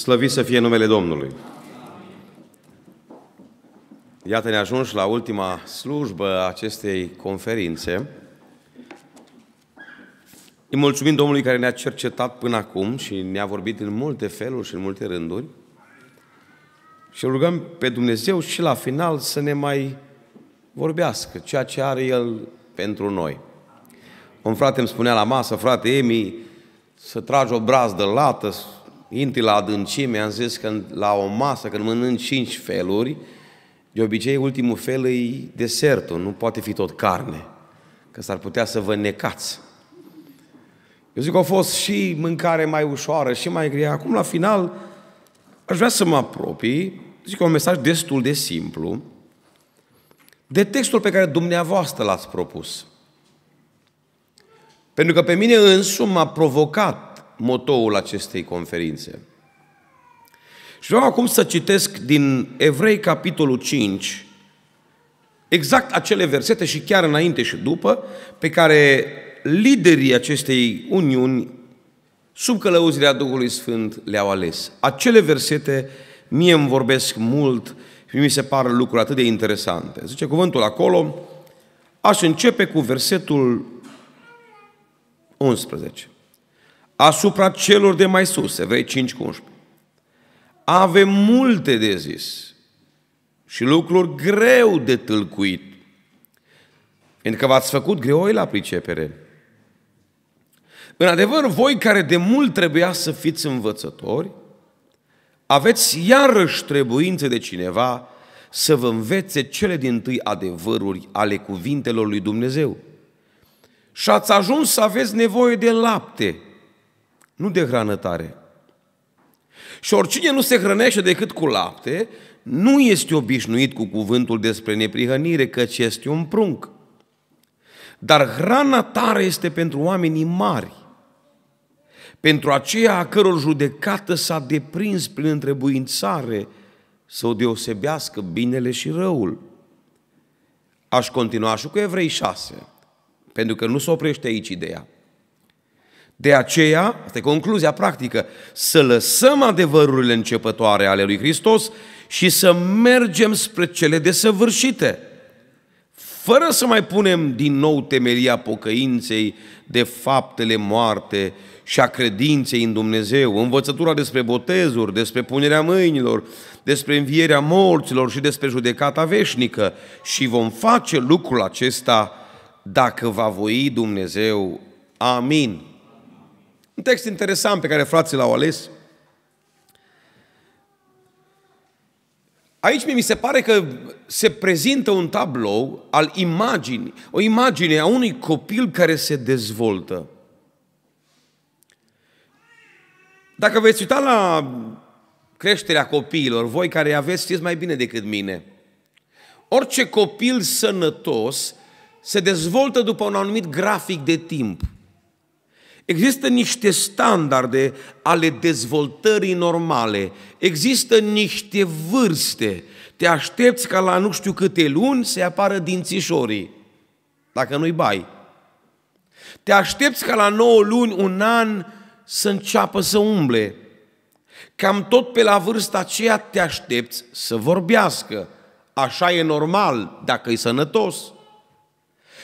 Slăvit să fie numele Domnului! Iată ne ajungi la ultima slujbă acestei conferințe. Îi mulțumim Domnului care ne-a cercetat până acum și ne-a vorbit în multe feluri și în multe rânduri. Și rugăm pe Dumnezeu și la final să ne mai vorbească ceea ce are El pentru noi. Un frate îmi spunea la masă, frate Emi, să tragi o brazdă lată, intri la adâncime, am zis că la o masă, când mănânci cinci feluri, de obicei ultimul fel e desertul, nu poate fi tot carne, că s-ar putea să vă necați. Eu zic că a fost și mâncare mai ușoară și mai grea. Acum, la final, aș vrea să mă apropii, zic că un mesaj destul de simplu, de textul pe care dumneavoastră l-ați propus. Pentru că pe mine însumi m-a provocat motoul acestei conferințe. Și vreau acum să citesc din Evrei, capitolul 5, exact acele versete și chiar înainte și după, pe care liderii acestei uniuni, sub călăuzirea Duhului Sfânt, le-au ales. Acele versete mie îmi vorbesc mult și mi se par lucruri atât de interesante. Zice cuvântul acolo, aș începe cu versetul 11 asupra celor de mai sus, Evrei 5 cu 11. Avem multe de zis și lucruri greu de tâlcuit, pentru că v-ați făcut greoi la pricepere. În adevăr, voi care de mult trebuia să fiți învățători, aveți iarăși trebuință de cineva să vă învețe cele din tâi adevăruri ale cuvintelor lui Dumnezeu. Și ați ajuns să aveți nevoie de lapte, nu de hrană tare. Și oricine nu se hrănește decât cu lapte, nu este obișnuit cu cuvântul despre neprihănire, căci este un prunc. Dar hrana tare este pentru oamenii mari, pentru aceea a căror judecată s-a deprins prin întrebuințare să o deosebească binele și răul. Aș continua și cu Evrei 6, pentru că nu se oprește aici ideea. De aceea, asta e concluzia practică, să lăsăm adevărurile începătoare ale lui Hristos și să mergem spre cele desăvârșite, fără să mai punem din nou temelia pocăinței de faptele moarte și a credinței în Dumnezeu, învățătura despre botezuri, despre punerea mâinilor, despre învierea morților și despre judecata veșnică. Și vom face lucrul acesta dacă va voi Dumnezeu. Amin. Un text interesant pe care frații l-au ales. Aici mi se pare că se prezintă un tablou al imaginii, o imagine a unui copil care se dezvoltă. Dacă veți uita la creșterea copiilor, voi care aveți știți mai bine decât mine, orice copil sănătos se dezvoltă după un anumit grafic de timp. Există niște standarde ale dezvoltării normale, există niște vârste. Te aștepți ca la nu știu câte luni să apară dințișorii, dacă nu-i bai. Te aștepți ca la 9 luni, un an, să înceapă să umble. Cam tot pe la vârsta aceea te aștepți să vorbească. Așa e normal, dacă e sănătos.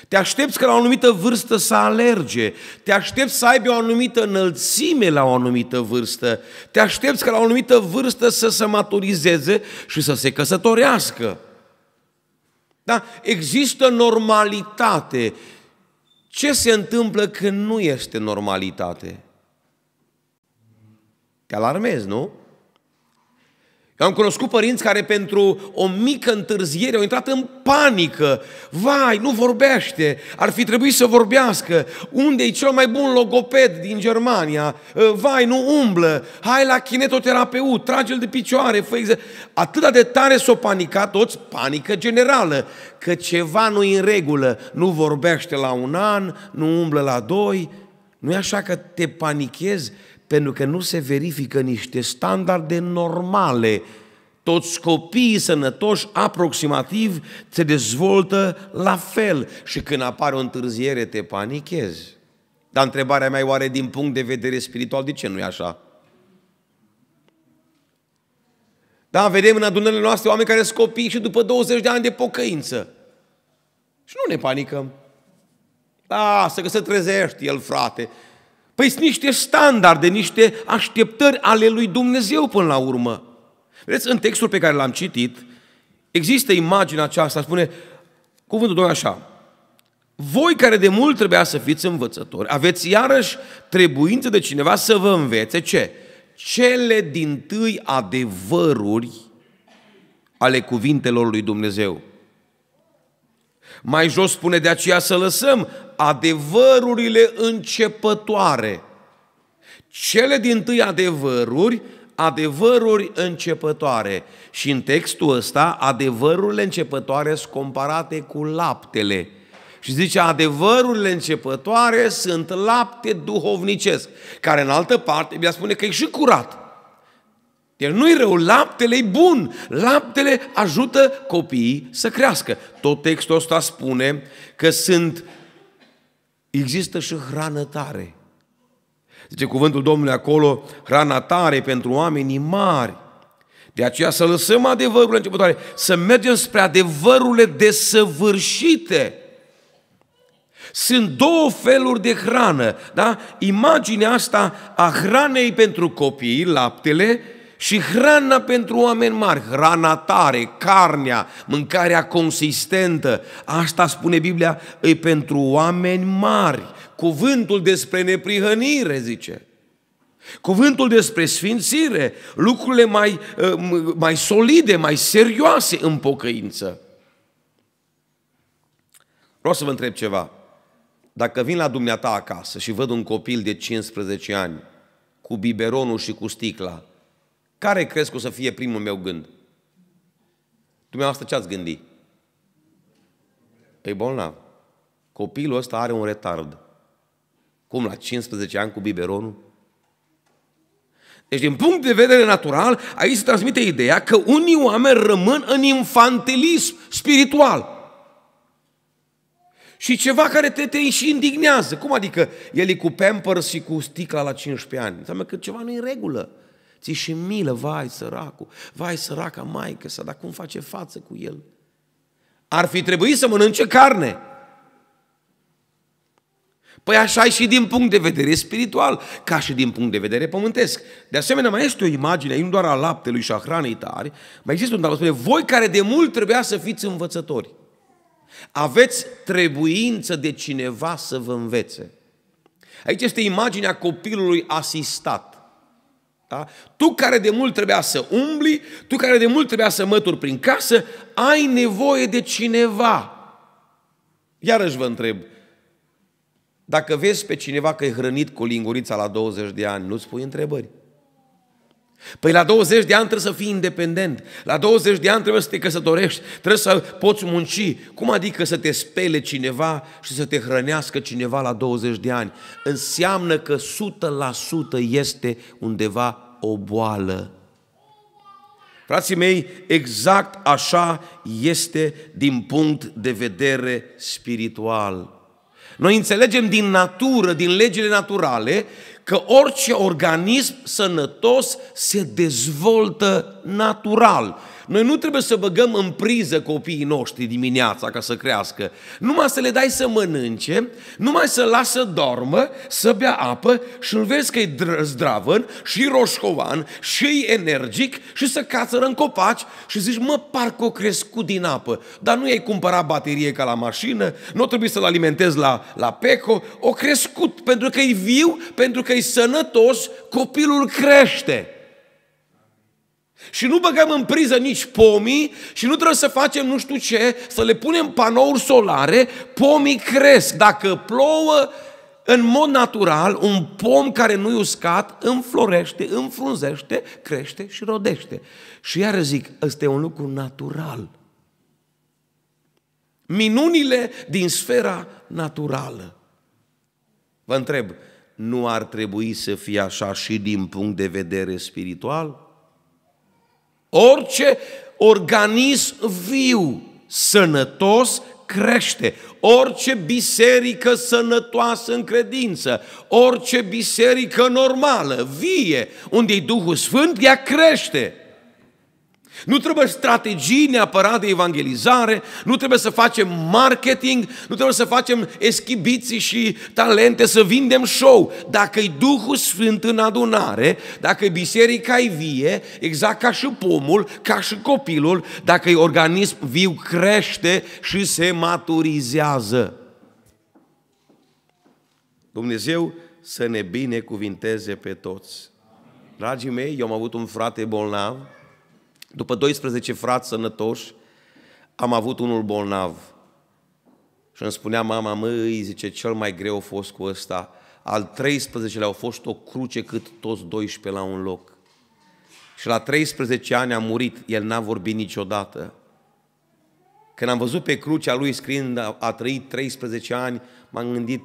Te aștepți că la o anumită vârstă să alerge, te aștepți să aibă o anumită înălțime la o anumită vârstă, te aștepți că la o anumită vârstă să se maturizeze și să se căsătorească. Da? Există normalitate. Ce se întâmplă când nu este normalitate? Te alarmezi, nu? Eu am cunoscut părinți care pentru o mică întârziere au intrat în panică. Vai, nu vorbește, ar fi trebuit să vorbească. Unde e cel mai bun logoped din Germania? Ă, vai, nu umblă, hai la kinetoterapeut, trage-l de picioare. Fă Atât de tare s-o panica toți, panică generală, că ceva nu e în regulă. Nu vorbește la un an, nu umblă la doi. nu e așa că te panichezi pentru că nu se verifică niște standarde normale. Toți copiii sănătoși, aproximativ, se dezvoltă la fel și când apare o întârziere te panichezi. Dar întrebarea mea e oare din punct de vedere spiritual de ce nu e așa? Da, vedem în adunările noastre oameni care sunt copii și după 20 de ani de pocăință. Și nu ne panicăm. să că se trezește el, frate. Păi sunt niște standarde, niște așteptări ale lui Dumnezeu până la urmă. Vedeți, în textul pe care l-am citit, există imaginea aceasta, spune cuvântul Domnului așa, voi care de mult trebuia să fiți învățători, aveți iarăși trebuință de cineva să vă învețe ce? Cele din tâi adevăruri ale cuvintelor lui Dumnezeu. Mai jos spune de aceea să lăsăm adevărurile începătoare. Cele din tâi adevăruri, adevăruri începătoare. Și în textul ăsta, adevărurile începătoare sunt comparate cu laptele. Și zice, adevărurile începătoare sunt lapte duhovnicesc, care în altă parte, mi-a spune că e și curat. El deci nu-i rău, laptele e bun, laptele ajută copiii să crească. Tot textul ăsta spune că sunt există și hrană tare. Zice cuvântul Domnului acolo, hrana tare pentru oamenii mari. De aceea să lăsăm adevărul începătoare, să mergem spre adevărurile desăvârșite. Sunt două feluri de hrană, da? Imaginea asta a hranei pentru copii, laptele, și hrana pentru oameni mari, hrana tare, carnea, mâncarea consistentă, asta spune Biblia, e pentru oameni mari. Cuvântul despre neprihănire, zice. Cuvântul despre sfințire, lucrurile mai, ă, mai solide, mai serioase în pocăință. Vreau să vă întreb ceva. Dacă vin la dumneata acasă și văd un copil de 15 ani cu biberonul și cu sticla, care crezi că o să fie primul meu gând? Dumneavoastră ce ați gândit? E păi bolnav. Copilul ăsta are un retard. Cum, la 15 ani cu biberonul? Deci, din punct de vedere natural, aici se transmite ideea că unii oameni rămân în infantilism spiritual. Și ceva care te, te și indignează. Cum adică el e cu pampers și cu sticla la 15 ani? Înseamnă că ceva nu e în regulă. Ți și milă, vai săracul, vai săraca maică să dar cum face față cu el? Ar fi trebuit să mănânce carne. Păi așa e și din punct de vedere spiritual, ca și din punct de vedere pământesc. De asemenea, mai este o imagine, nu doar a laptelui și a hranei tari, mai există un spune, voi care de mult trebuia să fiți învățători, aveți trebuință de cineva să vă învețe. Aici este imaginea copilului asistat. Da? Tu care de mult trebuia să umbli, tu care de mult trebuia să mături prin casă, ai nevoie de cineva. Iarăși vă întreb, dacă vezi pe cineva că e hrănit cu lingurița la 20 de ani, nu-ți pui întrebări. Păi la 20 de ani trebuie să fii independent, la 20 de ani trebuie să te căsătorești, trebuie să poți munci. Cum adică să te spele cineva și să te hrănească cineva la 20 de ani? Înseamnă că 100% este undeva o boală. Frații mei, exact așa este din punct de vedere spiritual. Noi înțelegem din natură, din legile naturale, că orice organism sănătos se dezvoltă natural. Noi nu trebuie să băgăm în priză copiii noștri dimineața ca să crească. Numai să le dai să mănânce, numai să lasă dormă, să bea apă și îl vezi că e zdravăn și roșcovan și energic și să cațără în copaci și zici, mă, parcă o crescut din apă, dar nu i-ai cumpărat baterie ca la mașină, nu trebuie să-l alimentezi la, la peco, o crescut pentru că e viu, pentru că e sănătos, copilul crește. Și nu băgăm în priză nici pomii și nu trebuie să facem nu știu ce, să le punem panouri solare, pomii cresc. Dacă plouă, în mod natural, un pom care nu-i uscat înflorește, înfrunzește, crește și rodește. Și iar zic, ăsta e un lucru natural. Minunile din sfera naturală. Vă întreb, nu ar trebui să fie așa și din punct de vedere spiritual? Orice organism viu, sănătos, crește. Orice biserică sănătoasă în credință, orice biserică normală, vie, unde e Duhul Sfânt, ea crește. Nu trebuie strategii neapărat de evangelizare, nu trebuie să facem marketing, nu trebuie să facem eschibiții și talente, să vindem show. Dacă e Duhul Sfânt în adunare, dacă e biserica e vie, exact ca și pomul, ca și copilul, dacă e organism viu, crește și se maturizează. Dumnezeu să ne binecuvinteze pe toți. Dragii mei, eu am avut un frate bolnav, după 12 frați sănătoși, am avut unul bolnav. Și îmi spunea mama, măi, zice, cel mai greu a fost cu ăsta. Al 13-lea au fost o cruce cât toți 12 la un loc. Și la 13 ani a murit, el n-a vorbit niciodată. Când am văzut pe crucea lui scrind, a trăit 13 ani, m-am gândit,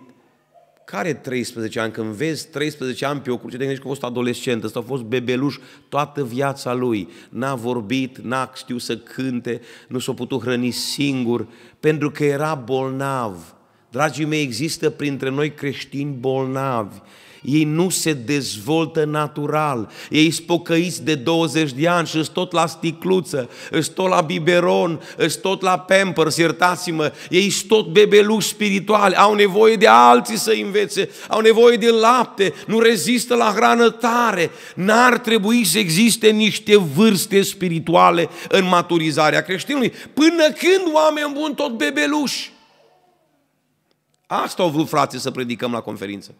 care 13 ani? Când vezi 13 ani pe o cruce, te gândești că a fost adolescent, ăsta a fost bebeluș toată viața lui. N-a vorbit, n-a știut să cânte, nu s-a putut hrăni singur, pentru că era bolnav. Dragii mei, există printre noi creștini bolnavi ei nu se dezvoltă natural. Ei spocăiți de 20 de ani și sunt tot la sticluță, sunt tot la biberon, sunt tot la pampers, iertați-mă. Ei sunt tot bebeluși spirituali, au nevoie de alții să învețe, au nevoie de lapte, nu rezistă la hrană tare. N-ar trebui să existe niște vârste spirituale în maturizarea creștinului. Până când oameni buni tot bebeluși? Asta au vrut frații să predicăm la conferință.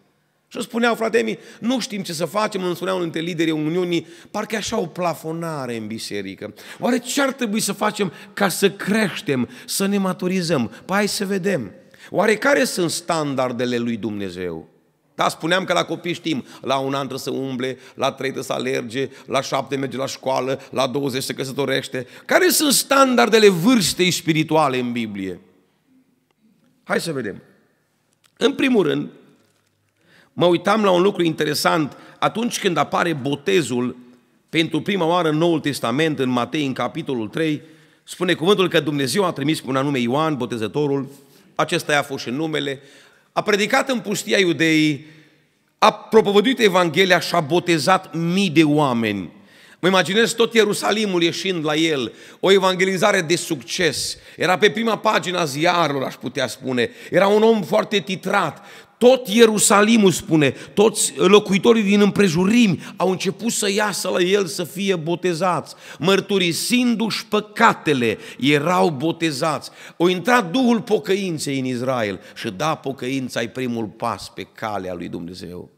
Și spuneau frate mei, nu știm ce să facem, îmi spuneau între liderii Uniunii, parcă așa o plafonare în biserică. Oare ce ar trebui să facem ca să creștem, să ne maturizăm? Păi hai să vedem. Oare care sunt standardele lui Dumnezeu? Da, spuneam că la copii știm, la un an trebuie să umble, la trei trebuie să alerge, la șapte merge la școală, la douăzeci se căsătorește. Care sunt standardele vârstei spirituale în Biblie? Hai să vedem. În primul rând, mă uitam la un lucru interesant. Atunci când apare botezul pentru prima oară în Noul Testament, în Matei, în capitolul 3, spune cuvântul că Dumnezeu a trimis un anume Ioan, botezătorul, acesta i-a fost și numele, a predicat în pustia iudeii, a propovăduit Evanghelia și a botezat mii de oameni. Mă imaginez tot Ierusalimul ieșind la el, o evangelizare de succes. Era pe prima pagina ziarului, aș putea spune. Era un om foarte titrat. Tot Ierusalimul spune, toți locuitorii din împrejurimi au început să iasă la el să fie botezați. Mărturisindu-și păcatele, erau botezați. O intrat Duhul pocăinței în Israel și da, pocăința e primul pas pe calea lui Dumnezeu.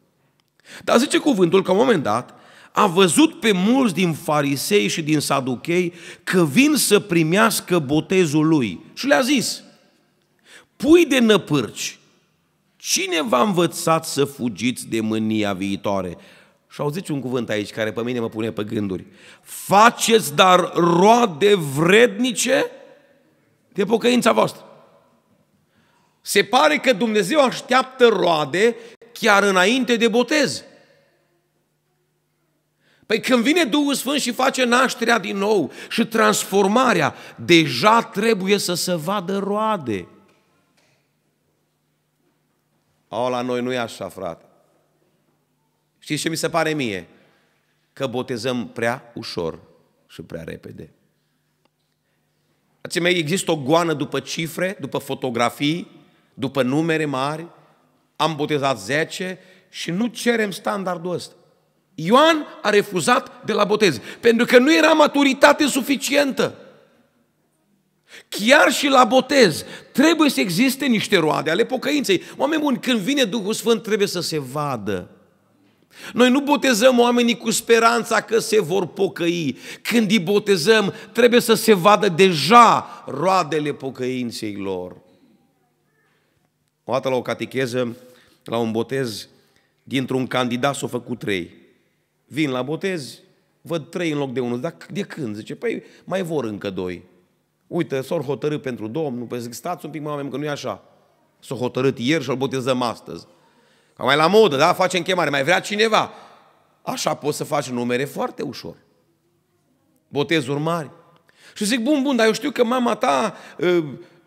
Dar zice cuvântul că, un moment dat, a văzut pe mulți din farisei și din saduchei că vin să primească botezul lui. Și le-a zis, pui de năpârci, Cine v-a învățat să fugiți de mânia viitoare? Și auziți un cuvânt aici care pe mine mă pune pe gânduri. Faceți dar roade vrednice de pocăința voastră. Se pare că Dumnezeu așteaptă roade chiar înainte de botez. Păi când vine Duhul Sfânt și face nașterea din nou și transformarea, deja trebuie să se vadă roade. O, la noi nu e așa, frate. Știți ce mi se pare mie? Că botezăm prea ușor și prea repede. Ați mai există o goană după cifre, după fotografii, după numere mari. Am botezat 10 și nu cerem standardul ăsta. Ioan a refuzat de la botez, pentru că nu era maturitate suficientă. Chiar și la botez trebuie să existe niște roade ale pocăinței. Oameni buni, când vine Duhul Sfânt trebuie să se vadă. Noi nu botezăm oamenii cu speranța că se vor pocăi. Când îi botezăm, trebuie să se vadă deja roadele pocăinței lor. O dată la o catecheză, la un botez, dintr-un candidat s-au făcut trei. Vin la botez, văd trei în loc de unul. Dar de când? Zice, păi mai vor încă doi uite, s-au hotărât pentru Domnul, pe păi zic, stați un pic, oameni, că nu e așa. S-au hotărât ieri și l botezăm astăzi. Ca mai la modă, da? Facem chemare, mai vrea cineva. Așa poți să faci numere foarte ușor. Botezuri mari. Și zic, bun, bun, dar eu știu că mama ta ă,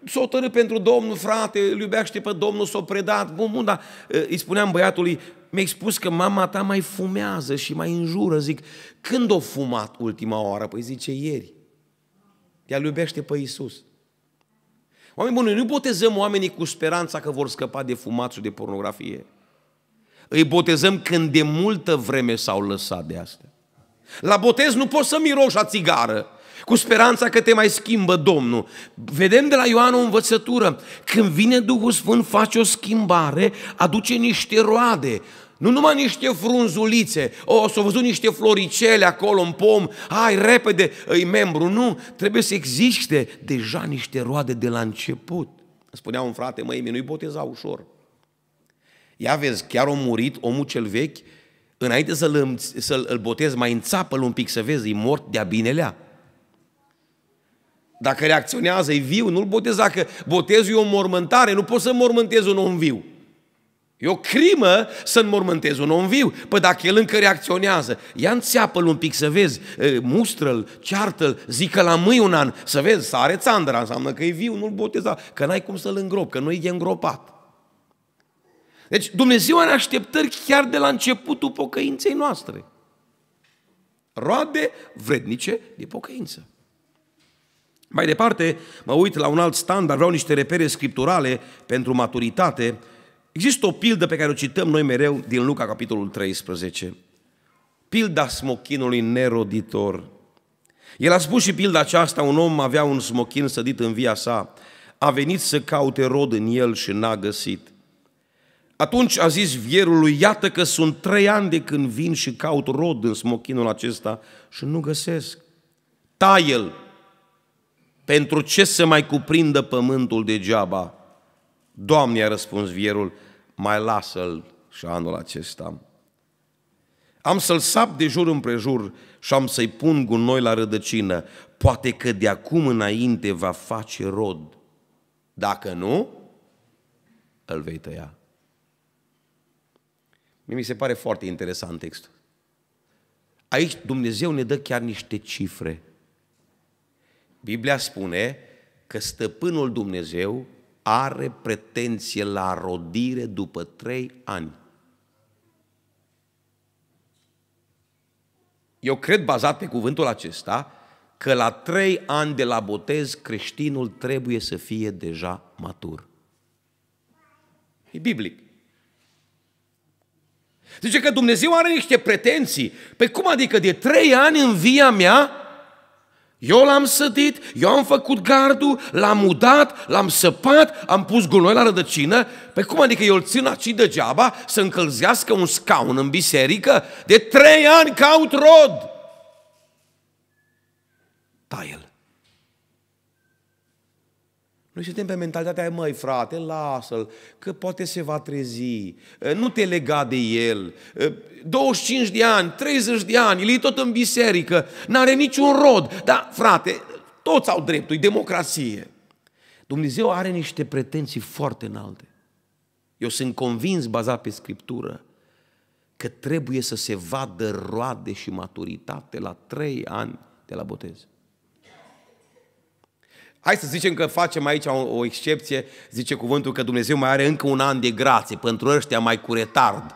s a hotărât pentru Domnul, frate, îl iubea și pe Domnul, s a predat, bun, bun, dar ă, îi spuneam băiatului, mi-ai spus că mama ta mai fumează și mai înjură. Zic, când o fumat ultima oară? Păi zice, ieri. El iubește pe Iisus. Oameni buni, nu botezăm oamenii cu speranța că vor scăpa de fumat de pornografie. Îi botezăm când de multă vreme s-au lăsat de asta. La botez nu poți să miroși a țigară, cu speranța că te mai schimbă Domnul. Vedem de la Ioan o învățătură. Când vine Duhul Sfânt, face o schimbare, aduce niște roade. Nu numai niște frunzulițe, o, oh, s-au văzut niște floricele acolo în pom, hai, repede, îi membru. Nu, trebuie să existe deja niște roade de la început. Spunea un frate, măi, nu-i boteza ușor. Ia vezi, chiar o murit omul cel vechi, înainte să-l, să-l botez, mai înțapă-l un pic să vezi, e mort de-a binelea. Dacă reacționează, e viu, nu-l boteza, că botezul e o mormântare, nu poți să mormântezi un om viu. E o crimă să înmormântezi un om viu. Păi dacă el încă reacționează, ia înțeapă-l un pic să vezi, mustră-l, ceartă-l, zică la mâi un an, să vezi, sare țandra, înseamnă că e viu, nu-l boteza, că n-ai cum să-l îngrop, că nu e îngropat. Deci Dumnezeu are așteptări chiar de la începutul pocăinței noastre. Roade vrednice de pocăință. Mai departe, mă uit la un alt standard, vreau niște repere scripturale pentru maturitate, Există o pildă pe care o cităm noi mereu din Luca, capitolul 13. Pilda smochinului neroditor. El a spus și pilda aceasta, un om avea un smochin sădit în via sa, a venit să caute rod în el și n-a găsit. Atunci a zis vierului, iată că sunt trei ani de când vin și caut rod în smochinul acesta și nu găsesc. Taie-l, pentru ce să mai cuprindă pământul degeaba? Doamne, a răspuns vierul, mai lasă-l și anul acesta. Am să-l sap de jur împrejur și am să-i pun gunoi la rădăcină. Poate că de acum înainte va face rod. Dacă nu, îl vei tăia. Mi se pare foarte interesant textul. Aici Dumnezeu ne dă chiar niște cifre. Biblia spune că stăpânul Dumnezeu are pretenție la rodire după trei ani. Eu cred, bazat pe cuvântul acesta, că la trei ani de la botez creștinul trebuie să fie deja matur. E biblic. Zice că Dumnezeu are niște pretenții. Pe păi cum adică de trei ani în via mea eu l-am sădit, eu am făcut gardul, l-am udat, l-am săpat, am pus gunoi la rădăcină. Pe cum adică eu îl țin aici degeaba să încălzească un scaun în biserică? De trei ani caut rod! Noi suntem pe mentalitatea aia, măi frate, lasă-l, că poate se va trezi, nu te lega de el, 25 de ani, 30 de ani, el e tot în biserică, n-are niciun rod, dar frate, toți au dreptul, e democrație. Dumnezeu are niște pretenții foarte înalte. Eu sunt convins, bazat pe Scriptură, că trebuie să se vadă roade și maturitate la trei ani de la botez. Hai să zicem că facem aici o, o excepție, zice cuvântul că Dumnezeu mai are încă un an de grație pentru ăștia mai cu retard.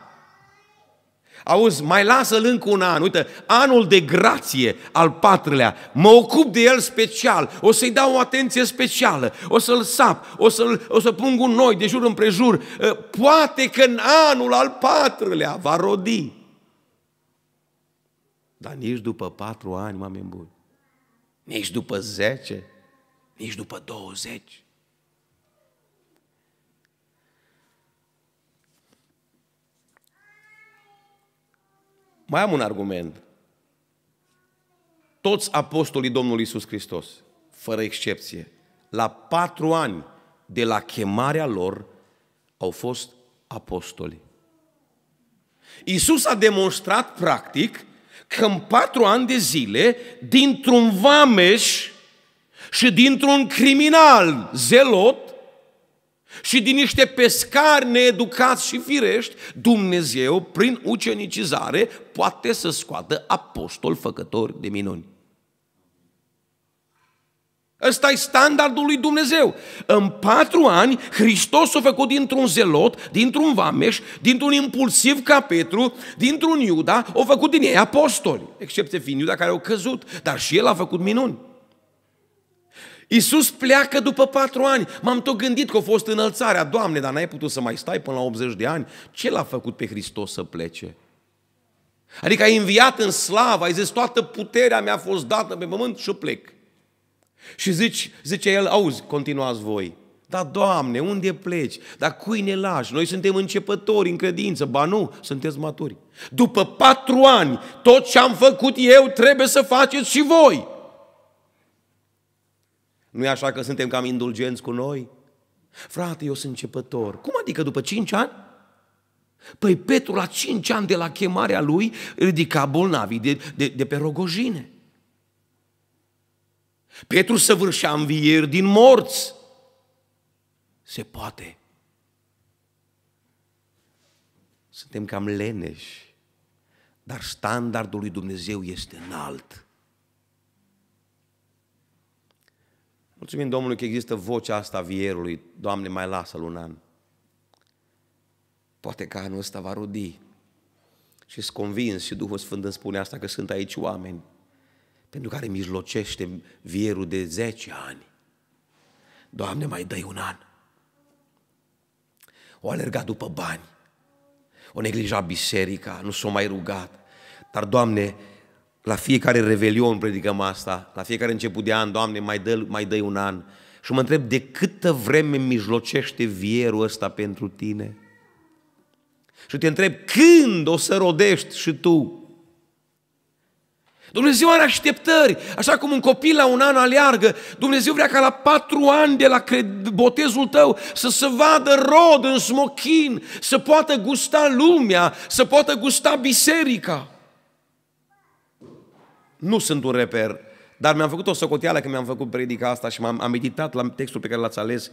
Auzi, mai lasă-l încă un an. Uite, anul de grație al patrulea, mă ocup de el special, o să-i dau o atenție specială, o să-l sap, o să-l o să pun un noi de jur împrejur. Eh, poate că în anul al patrulea va rodi. Dar nici după patru ani, oameni buni, nici după zece, nici după 20. Mai am un argument. Toți apostolii Domnului Isus Hristos, fără excepție, la patru ani de la chemarea lor, au fost apostoli. Isus a demonstrat practic că în patru ani de zile, dintr-un vameș, și dintr-un criminal zelot și din niște pescari needucați și firești, Dumnezeu, prin ucenicizare, poate să scoată apostol făcător de minuni. Ăsta e standardul lui Dumnezeu. În patru ani, Hristos a făcut dintr-un zelot, dintr-un vameș, dintr-un impulsiv ca Petru, dintr-un Iuda, o făcut din ei apostoli, excepție fiind Iuda care au căzut, dar și el a făcut minuni. Iisus pleacă după patru ani. M-am tot gândit că a fost înălțarea. Doamne, dar n-ai putut să mai stai până la 80 de ani? Ce l-a făcut pe Hristos să plece? Adică ai înviat în slavă, ai zis, toată puterea mea a fost dată pe pământ și plec. Și zici, zice el, auzi, continuați voi. Dar, Doamne, unde pleci? Dar cui ne lași? Noi suntem începători în credință. Ba nu, sunteți maturi. După patru ani, tot ce am făcut eu trebuie să faceți și voi nu e așa că suntem cam indulgenți cu noi? Frate, eu sunt începător. Cum adică după cinci ani? Păi Petru la cinci ani de la chemarea lui ridica bolnavii de, de, de pe rogojine. Petru săvârșea învieri din morți. Se poate. Suntem cam leneși, dar standardul lui Dumnezeu este înalt. Mulțumim Domnului că există vocea asta a vierului. Doamne, mai lasă-l un an. Poate că anul ăsta va rudi. Și sunt convins și Duhul Sfânt îmi spune asta că sunt aici oameni pentru care mijlocește vierul de 10 ani. Doamne, mai dai un an. O alergat după bani. O neglija biserica, nu s-o mai rugat. Dar, Doamne, la fiecare revelion predicăm asta, la fiecare început de an, Doamne, mai dă mai dă un an. Și mă întreb, de câtă vreme mijlocește vierul ăsta pentru tine? Și te întreb, când o să rodești și tu? Dumnezeu are așteptări, așa cum un copil la un an aleargă, Dumnezeu vrea ca la patru ani de la botezul tău să se vadă rod în smochin, să poată gusta lumea, să poată gusta biserica nu sunt un reper, dar mi-am făcut o socoteală când mi-am făcut predica asta și m-am am meditat la textul pe care l-ați ales.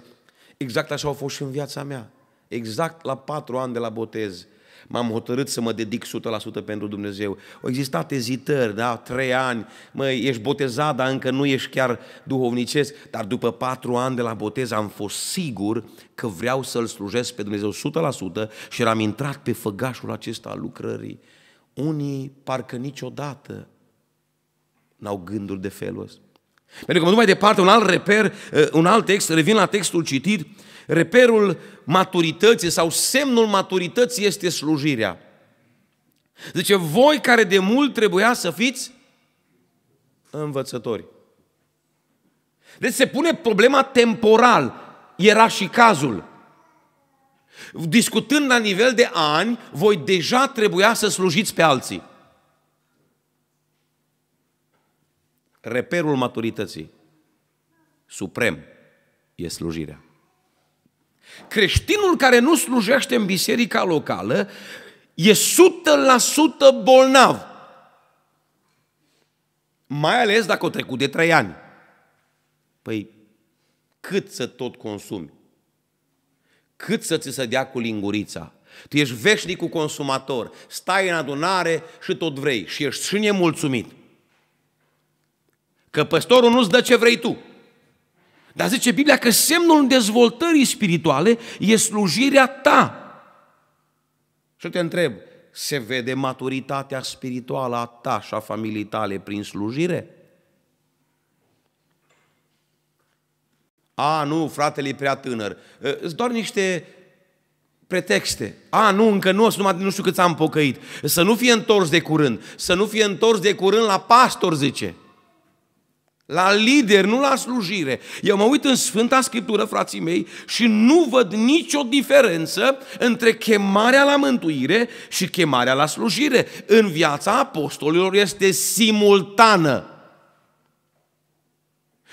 Exact așa au fost și în viața mea. Exact la patru ani de la botez m-am hotărât să mă dedic 100% pentru Dumnezeu. Au existat ezitări, da? Trei ani, mă, ești botezat, dar încă nu ești chiar duhovnicesc. Dar după patru ani de la botez am fost sigur că vreau să-L slujesc pe Dumnezeu 100% și eram intrat pe făgașul acesta al lucrării. Unii parcă niciodată, N-au gânduri de felul ăsta. Pentru că mă duc mai departe, un alt reper, eh, un alt text, revin la textul citit, reperul maturității sau semnul maturității este slujirea. Zice, voi care de mult trebuia să fiți învățători. Deci se pune problema temporal. Era și cazul. Discutând la nivel de ani, voi deja trebuia să slujiți pe alții. reperul maturității suprem e slujirea. Creștinul care nu slujește în biserica locală e 100% bolnav. Mai ales dacă o trecut de trei ani. Păi, cât să tot consumi? Cât să ți se dea cu lingurița? Tu ești veșnicul consumator, stai în adunare și tot vrei și ești și nemulțumit. Că păstorul nu-ți dă ce vrei tu. Dar zice Biblia că semnul dezvoltării spirituale e slujirea ta. Și te întreb, se vede maturitatea spirituală a ta și a familiei tale prin slujire? A, nu, fratele e prea tânăr. Sunt ă, doar niște pretexte. A, nu, încă nu, numai nu știu cât am pocăit. Să nu fie întors de curând. Să nu fie întors de curând la pastor, zice. La lider, nu la slujire. Eu mă uit în Sfânta Scriptură, frații mei, și nu văd nicio diferență între chemarea la mântuire și chemarea la slujire. În viața apostolilor este simultană.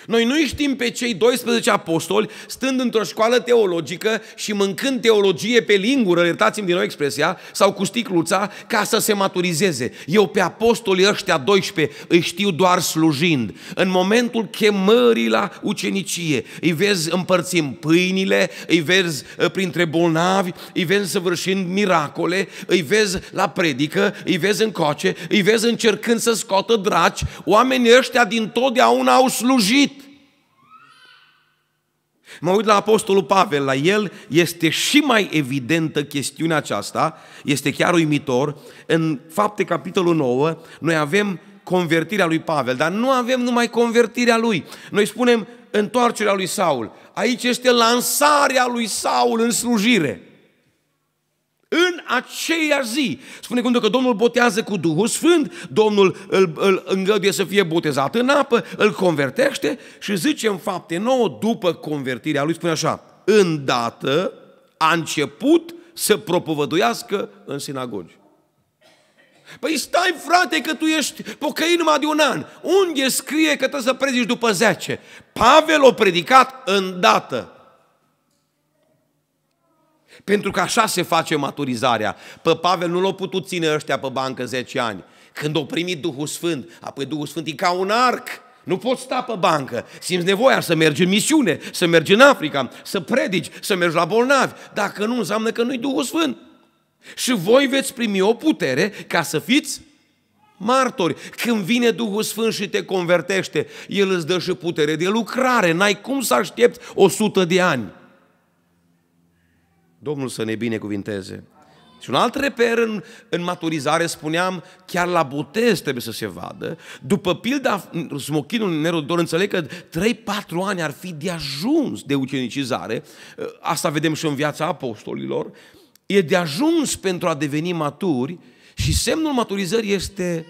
Noi nu știm pe cei 12 apostoli stând într-o școală teologică și mâncând teologie pe lingură, iertați-mi din nou expresia, sau cu sticluța, ca să se maturizeze. Eu pe apostolii ăștia 12 îi știu doar slujind. În momentul chemării la ucenicie, îi vezi împărțind pâinile, îi vezi ă, printre bolnavi, îi vezi săvârșind miracole, îi vezi la predică, îi vezi în coace, îi vezi încercând să scoată draci. Oamenii ăștia din totdeauna au slujit. Mă uit la Apostolul Pavel, la el este și mai evidentă chestiunea aceasta, este chiar uimitor. În fapte capitolul 9, noi avem convertirea lui Pavel, dar nu avem numai convertirea lui. Noi spunem întoarcerea lui Saul. Aici este lansarea lui Saul în slujire în aceea zi. Spune cuvântul că Domnul botează cu Duhul Sfânt, Domnul îl, îl îngăduie să fie botezat în apă, îl convertește și zice în fapte nouă, după convertirea lui, spune așa, îndată a început să propovăduiască în sinagogi. Păi stai, frate, că tu ești pocăin numai de un an. Unde scrie că trebuie să predici după 10? Pavel o predicat îndată. Pentru că așa se face maturizarea. Pe Pavel nu l-au putut ține ăștia pe bancă 10 ani. Când o primit Duhul Sfânt, apoi Duhul Sfânt e ca un arc. Nu poți sta pe bancă, simți nevoia să mergi în misiune, să mergi în Africa, să predici, să mergi la bolnavi. Dacă nu, înseamnă că nu-i Duhul Sfânt. Și voi veți primi o putere ca să fiți martori. Când vine Duhul Sfânt și te convertește, El îți dă și putere de lucrare. N-ai cum să aștepți 100 de ani. Domnul să ne binecuvinteze. Și un alt reper în, în maturizare, spuneam, chiar la botez trebuie să se vadă. După pilda smochinul Nerodor, înțeleg că 3-4 ani ar fi de ajuns de ucenicizare. Uh, asta vedem și în viața apostolilor. E de ajuns pentru a deveni maturi și semnul maturizării este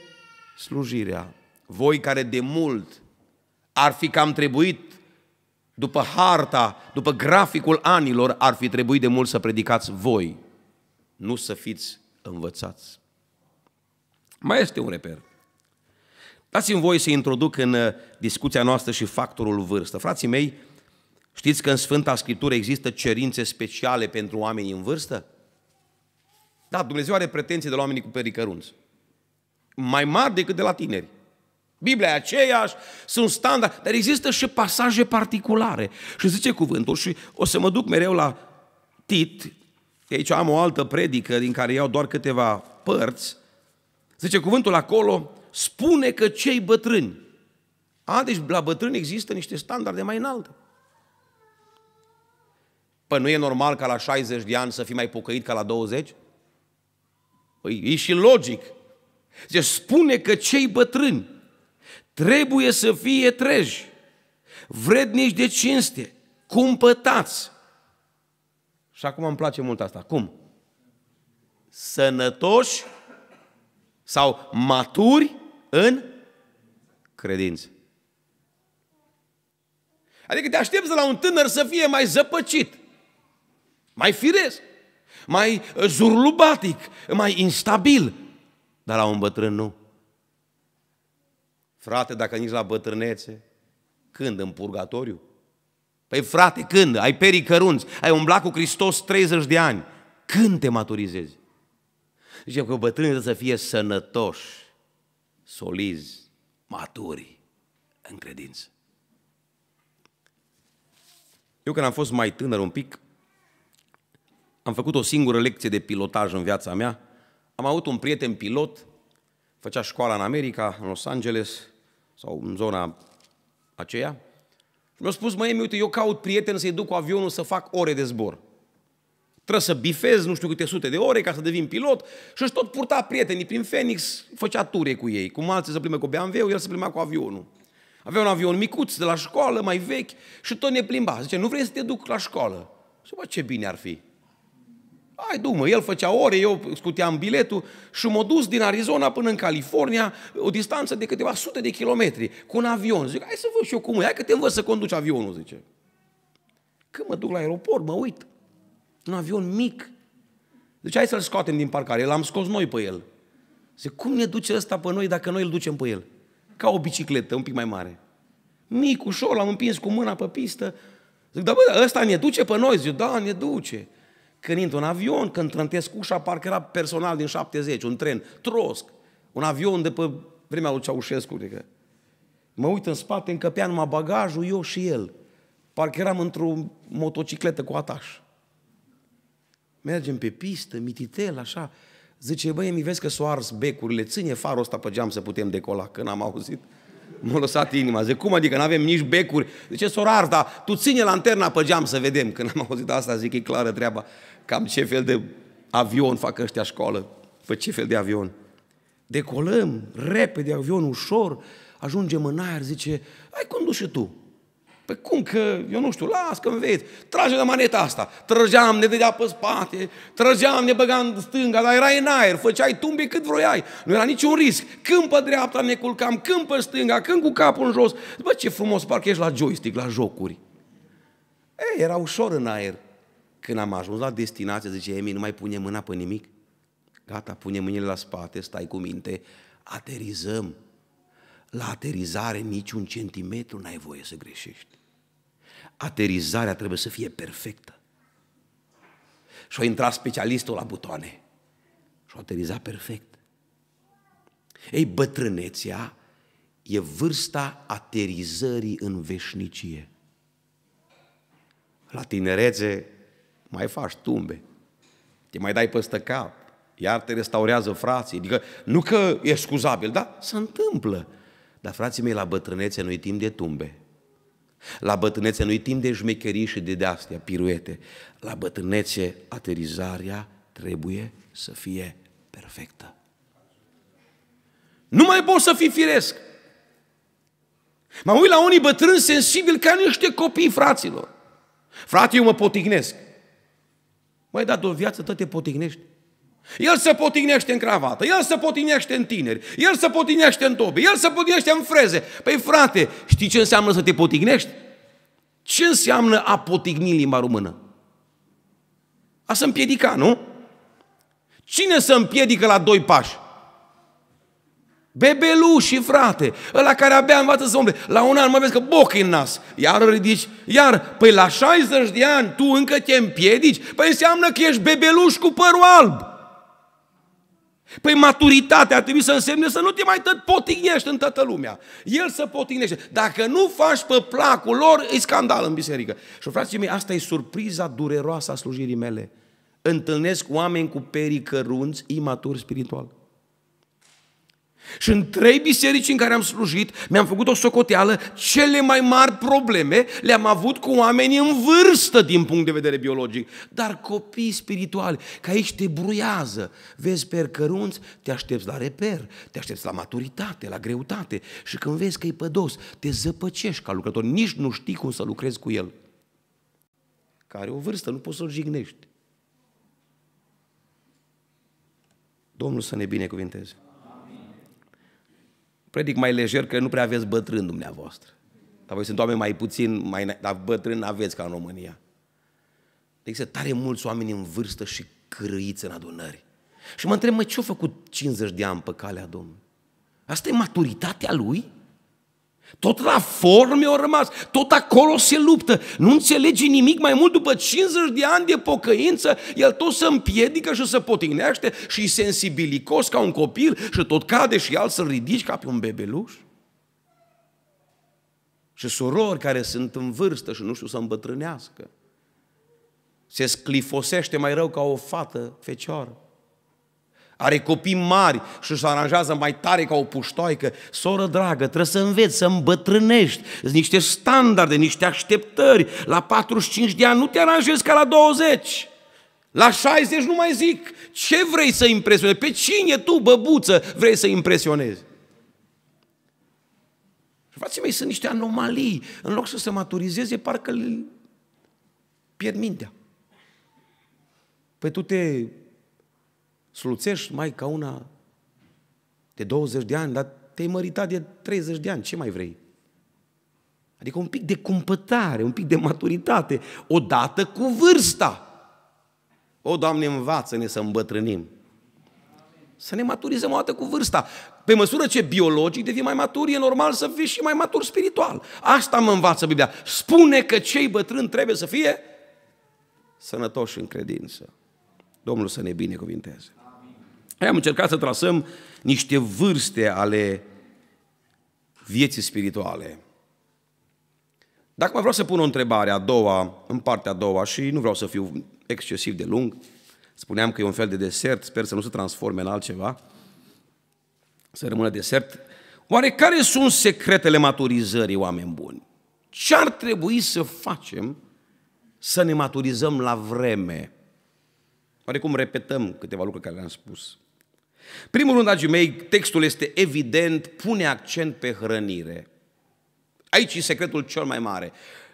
slujirea. Voi care de mult ar fi cam trebuit după harta, după graficul anilor, ar fi trebuit de mult să predicați voi, nu să fiți învățați. Mai este un reper. Dați-mi voi să introduc în uh, discuția noastră și factorul vârstă. Frații mei, știți că în Sfânta Scriptură există cerințe speciale pentru oamenii în vârstă? Da, Dumnezeu are pretenții de la oamenii cu pericărunți. Mai mari decât de la tineri. Biblia e aceeași, sunt standard, dar există și pasaje particulare. Și zice cuvântul și o să mă duc mereu la Tit, aici am o altă predică din care iau doar câteva părți, zice cuvântul acolo, spune că cei bătrâni. A, deci la bătrâni există niște standarde mai înalte. Păi nu e normal ca la 60 de ani să fii mai pocăit ca la 20? Păi e și logic. Zice, spune că cei bătrâni Trebuie să fie treji, vrednici de cinste, cumpătați. Și acum îmi place mult asta. Cum? Sănătoși sau maturi în credință. Adică te aștepți de la un tânăr să fie mai zăpăcit, mai firesc, mai zurlubatic, mai instabil, dar la un bătrân nu. Frate, dacă nici la bătrânețe, când? În purgatoriu? Păi frate, când? Ai perii cărunți, ai umblat cu Hristos 30 de ani. Când te maturizezi? Zice că păi, bătrânii să fie sănătoși, solizi, maturi în credință. Eu când am fost mai tânăr un pic, am făcut o singură lecție de pilotaj în viața mea. Am avut un prieten pilot, făcea școala în America, în Los Angeles, sau în zona aceea. Și mi-a spus, măi, uite, eu caut prieten să-i duc cu avionul să fac ore de zbor. Trebuie să bifez nu știu câte sute de ore ca să devin pilot și își tot purta prietenii prin Phoenix, făcea ture cu ei. Cum alții se plimbă cu bmw el se plimba cu avionul. Avea un avion micuț de la școală, mai vechi, și tot ne plimba. Zice, nu vrei să te duc la școală? Și ce bine ar fi. Ai dumă, el făcea ore, eu scuteam biletul și m-a dus din Arizona până în California, o distanță de câteva sute de kilometri, cu un avion. Zic, hai să văd și eu cum e, hai că te învăț să conduci avionul, zice. Când mă duc la aeroport, mă uit, un avion mic. Deci hai să-l scoatem din parcare, l-am scos noi pe el. Zic, cum ne duce ăsta pe noi dacă noi îl ducem pe el? Ca o bicicletă, un pic mai mare. Mic, ușor, l-am împins cu mâna pe pistă. Zic, da bă, ăsta ne duce pe noi? Zic, da, ne duce. Când intră în avion, când trântesc ușa, parcă era personal din 70, un tren, trosc, un avion de pe vremea lui Ceaușescu, adică. Mă uit în spate, încăpea numai bagajul, eu și el. Parcă eram într-o motocicletă cu ataș. Mergem pe pistă, mititel, așa. Zice, băie, mi vezi că s-o ars becurile, ține farul ăsta pe geam să putem decola, când am auzit. M-a lăsat inima. Zic, cum adică, n-avem nici becuri? Zice, sorar, dar tu ține lanterna pe geam să vedem. Când am auzit asta, zic, e clară treaba cam ce fel de avion fac ăștia școală, pe păi ce fel de avion. Decolăm, repede, avion ușor, ajungem în aer, zice, ai condus și tu. Păi cum că, eu nu știu, las că vezi, Trage de maneta asta. Trăgeam, ne dădea pe spate, trăgeam, ne băga în stânga, dar era în aer, făceai tumbi cât vroiai. Nu era niciun risc. Când pe dreapta ne culcam, când pe stânga, când cu capul în jos. Bă, ce frumos, parcă ești la joystick, la jocuri. Ei, era ușor în aer. Când am ajuns la destinație, zice Emi, nu mai pune mâna pe nimic. Gata, pune mâinile la spate, stai cu minte, aterizăm. La aterizare niciun centimetru n-ai voie să greșești. Aterizarea trebuie să fie perfectă. Și-a intrat specialistul la butoane. Și-a aterizat perfect. Ei, bătrânețea e vârsta aterizării în veșnicie. La tinerețe mai faci tumbe, te mai dai peste cap, iar te restaurează frații. Adică nu că e scuzabil, da? Se întâmplă. Dar frații mei, la bătrânețe nu-i timp de tumbe. La bătrânețe nu-i timp de jmecherii și de de-astea, piruete. La bătrânețe aterizarea trebuie să fie perfectă. Nu mai poți să fii firesc. Mă uit la unii bătrâni sensibili ca niște copii fraților. Frate, eu mă potignesc. Mai dat de o viață, tot te potignești. El se potignește în cravată, el se potignește în tineri, el se potignește în tobe, el se potignește în freze. Păi frate, știi ce înseamnă să te potignești? Ce înseamnă a potigni limba română? A să împiedica, nu? Cine se împiedică la doi pași? Bebelușii, frate, ăla care abia învață să umble. La un an mă vezi că boc în nas. Iar ridici, iar, păi la 60 de ani tu încă te împiedici? Păi înseamnă că ești bebeluș cu părul alb. Păi maturitatea ar trebui să însemne să nu te mai tot potignești în toată lumea. El să potignește. Dacă nu faci pe placul lor, e scandal în biserică. Și frații mei, asta e surpriza dureroasă a slujirii mele. Întâlnesc oameni cu pericărunți imaturi spiritual. Și în trei biserici în care am slujit, mi-am făcut o socoteală, cele mai mari probleme le-am avut cu oamenii în vârstă din punct de vedere biologic, dar copii spirituali, că aici te bruiază, vezi pe cărunți, te aștepți la reper, te aștepți la maturitate, la greutate și când vezi că e pădos, te zăpăcești ca lucrător, nici nu știi cum să lucrezi cu el. Care o vârstă, nu poți să-l jignești. Domnul să ne binecuvinteze predic mai lejer că nu prea aveți bătrân dumneavoastră. Dar voi sunt oameni mai puțin, mai, dar bătrân aveți ca în România. Deci există tare mulți oameni în vârstă și cârâiți în adunări. Și mă întreb, mă, ce-a făcut 50 de ani pe calea Domnului? Asta e maturitatea lui? Tot la forme au rămas, tot acolo se luptă. Nu înțelege nimic mai mult după 50 de ani de pocăință, el tot se împiedică și se potignește și e sensibilicos ca un copil și tot cade și el să-l ridici ca pe un bebeluș. Și surori care sunt în vârstă și nu știu să îmbătrânească. Se sclifosește mai rău ca o fată fecioară. Are copii mari și își aranjează mai tare ca o puștoică. Soră dragă, trebuie să înveți, să îmbătrânești. Sunt niște standarde, niște așteptări. La 45 de ani nu te aranjezi ca la 20. La 60 nu mai zic. Ce vrei să impresionezi? Pe cine tu, băbuță, vrei să impresionezi? Și frații mei, sunt niște anomalii. În loc să se maturizeze, parcă pierd mintea. Păi tu te sluțești mai ca una de 20 de ani, dar te-ai măritat de 30 de ani, ce mai vrei? Adică un pic de cumpătare, un pic de maturitate, odată cu vârsta. O, Doamne, învață-ne să îmbătrânim. Să ne maturizăm o dată cu vârsta. Pe măsură ce biologic devii mai matur, e normal să fii și mai matur spiritual. Asta mă învață Biblia. Spune că cei bătrâni trebuie să fie sănătoși în credință. Domnul să ne binecuvinteze. Am încercat să trasăm niște vârste ale vieții spirituale. Dacă mai vreau să pun o întrebare a doua, în partea a doua, și nu vreau să fiu excesiv de lung, spuneam că e un fel de desert, sper să nu se transforme în altceva, să rămână desert. Oare care sunt secretele maturizării, oameni buni? Ce ar trebui să facem să ne maturizăm la vreme? Oarecum repetăm câteva lucruri care le-am spus. Primul rând, dragii mei, textul este evident, pune accent pe hrănire. Aici e secretul cel mai mare.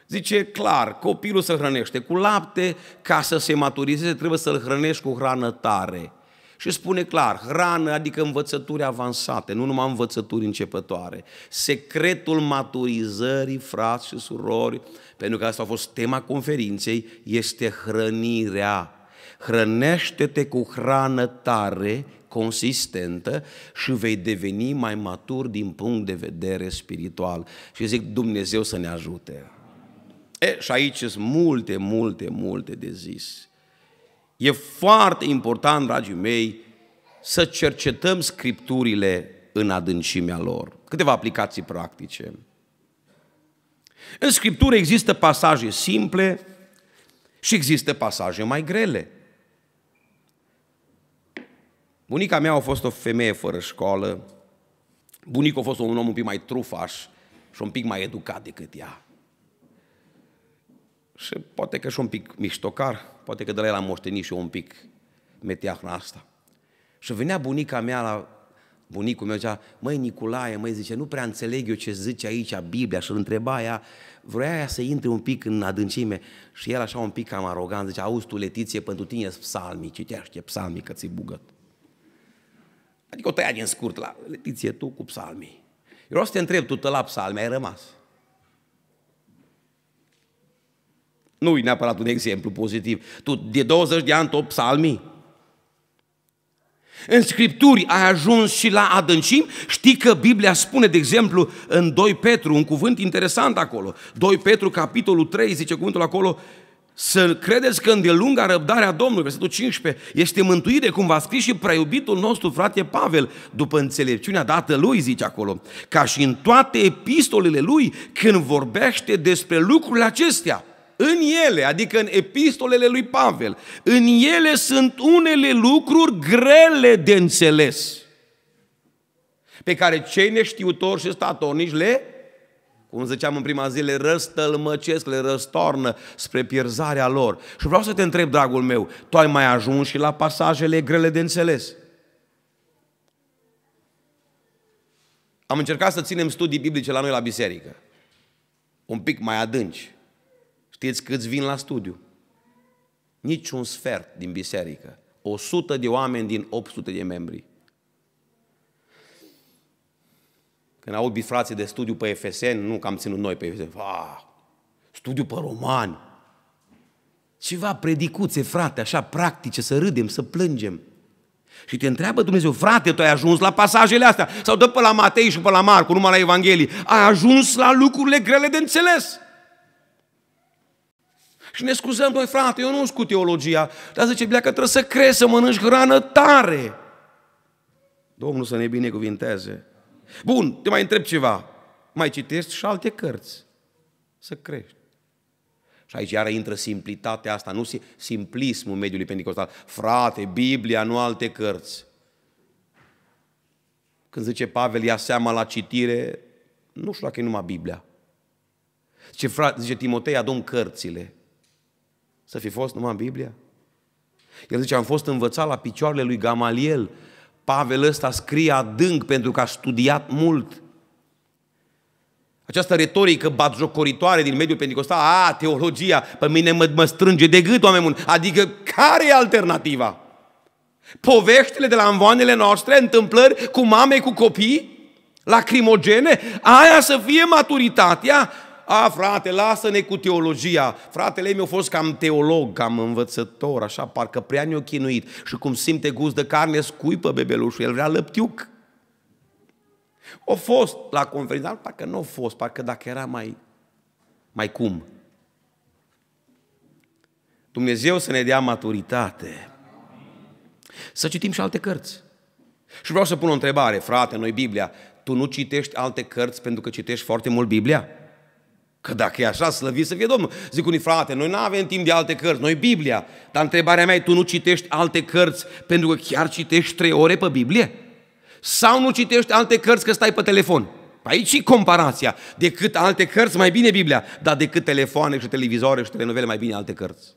Zice clar, copilul se hrănește cu lapte, ca să se maturizeze trebuie să-l hrănești cu hrană tare. Și spune clar, hrană, adică învățături avansate, nu numai învățături începătoare. Secretul maturizării, frați și surori, pentru că asta a fost tema conferinței, este hrănirea. Hrănește-te cu hrană tare consistentă și vei deveni mai matur din punct de vedere spiritual. Și zic, Dumnezeu să ne ajute. E, și aici sunt multe, multe, multe de zis. E foarte important, dragii mei, să cercetăm scripturile în adâncimea lor. Câteva aplicații practice. În scriptură există pasaje simple și există pasaje mai grele. Bunica mea a fost o femeie fără școală, bunicul a fost un om un pic mai trufaș și un pic mai educat decât ea. Și poate că și un pic miștocar, poate că de la el am moștenit și eu un pic meteahna asta. Și venea bunica mea la bunicul meu zicea, măi Nicolae, măi zice, nu prea înțeleg eu ce zice aici Biblia și îl întreba ea, vroia ea să intre un pic în adâncime și el așa un pic cam arogant, zice, auzi tu Letiție, pentru tine psalmii, citește psalmii că ți-i bugăt. Adică o tăia din scurt la Letiție, tu cu psalmii. Eu vreau să te întreb, tu la psalmi ai rămas? Nu e neapărat un exemplu pozitiv. Tu de 20 de ani tot psalmii? În Scripturi ai ajuns și la adâncim? Știi că Biblia spune, de exemplu, în 2 Petru, un cuvânt interesant acolo. 2 Petru, capitolul 3, zice cuvântul acolo, să credeți că îndelunga răbdarea Domnului, versetul 15, este mântuire, cum v-a scris și prea iubitul nostru frate Pavel, după înțelepciunea dată lui, zice acolo, ca și în toate epistolele lui, când vorbește despre lucrurile acestea, în ele, adică în epistolele lui Pavel, în ele sunt unele lucruri grele de înțeles, pe care cei neștiutori și statornici le cum ziceam în prima zi, le răstălmăcesc, le răstornă spre pierzarea lor. Și vreau să te întreb, dragul meu, tu ai mai ajuns și la pasajele grele de înțeles? Am încercat să ținem studii biblice la noi la biserică. Un pic mai adânci. Știți câți vin la studiu? Niciun sfert din biserică. o sută de oameni din 800 de membri. Când aud bifrații de studiu pe FSN, nu că am ținut noi pe FSN, studiu pe romani, ceva predicuțe, frate, așa, practice, să râdem, să plângem. Și te întreabă Dumnezeu, frate, tu ai ajuns la pasajele astea, sau dă pe la Matei și pe la Marcu, numai la Evanghelie. ai ajuns la lucrurile grele de înțeles. Și ne scuzăm, noi, frate, eu nu știu teologia, dar zice, că trebuie să crezi, să mănânci hrană tare. Domnul să ne binecuvinteze. Bun, te mai întreb ceva. Mai citești și alte cărți. Să crești. Și aici iară intră simplitatea asta, nu simplismul mediului pentecostal. Frate, Biblia, nu alte cărți. Când zice Pavel, ia seama la citire, nu știu dacă e numai Biblia. Zice, frate, zice Timotei, adun cărțile. Să fi fost numai Biblia? El zice, am fost învățat la picioarele lui Gamaliel Pavel ăsta scrie adânc pentru că a studiat mult. Această retorică batjocoritoare din mediul pentecostal, a, teologia, pe mine mă, mă strânge de gât, oameni buni. Adică, care e alternativa? Poveștile de la învoanele noastre, întâmplări cu mame, cu copii, lacrimogene, aia să fie maturitatea a, frate, lasă-ne cu teologia. Fratele meu a fost cam teolog, cam învățător, așa, parcă prea ne chinuit. Și cum simte gust de carne, scuipă bebelușul, el vrea lăptiuc. O fost la conferință, dar parcă nu a fost, parcă dacă era mai, mai cum. Dumnezeu să ne dea maturitate. Să citim și alte cărți. Și vreau să pun o întrebare, frate, noi Biblia, tu nu citești alte cărți pentru că citești foarte mult Biblia? Că dacă e așa, slăvit să fie Domnul. Zic unii, frate, noi nu avem timp de alte cărți, noi Biblia. Dar întrebarea mea e, tu nu citești alte cărți pentru că chiar citești trei ore pe Biblie? Sau nu citești alte cărți că stai pe telefon? Păi aici e comparația. Decât alte cărți, mai bine Biblia. Dar decât telefoane și televizoare și telenovele, mai bine alte cărți.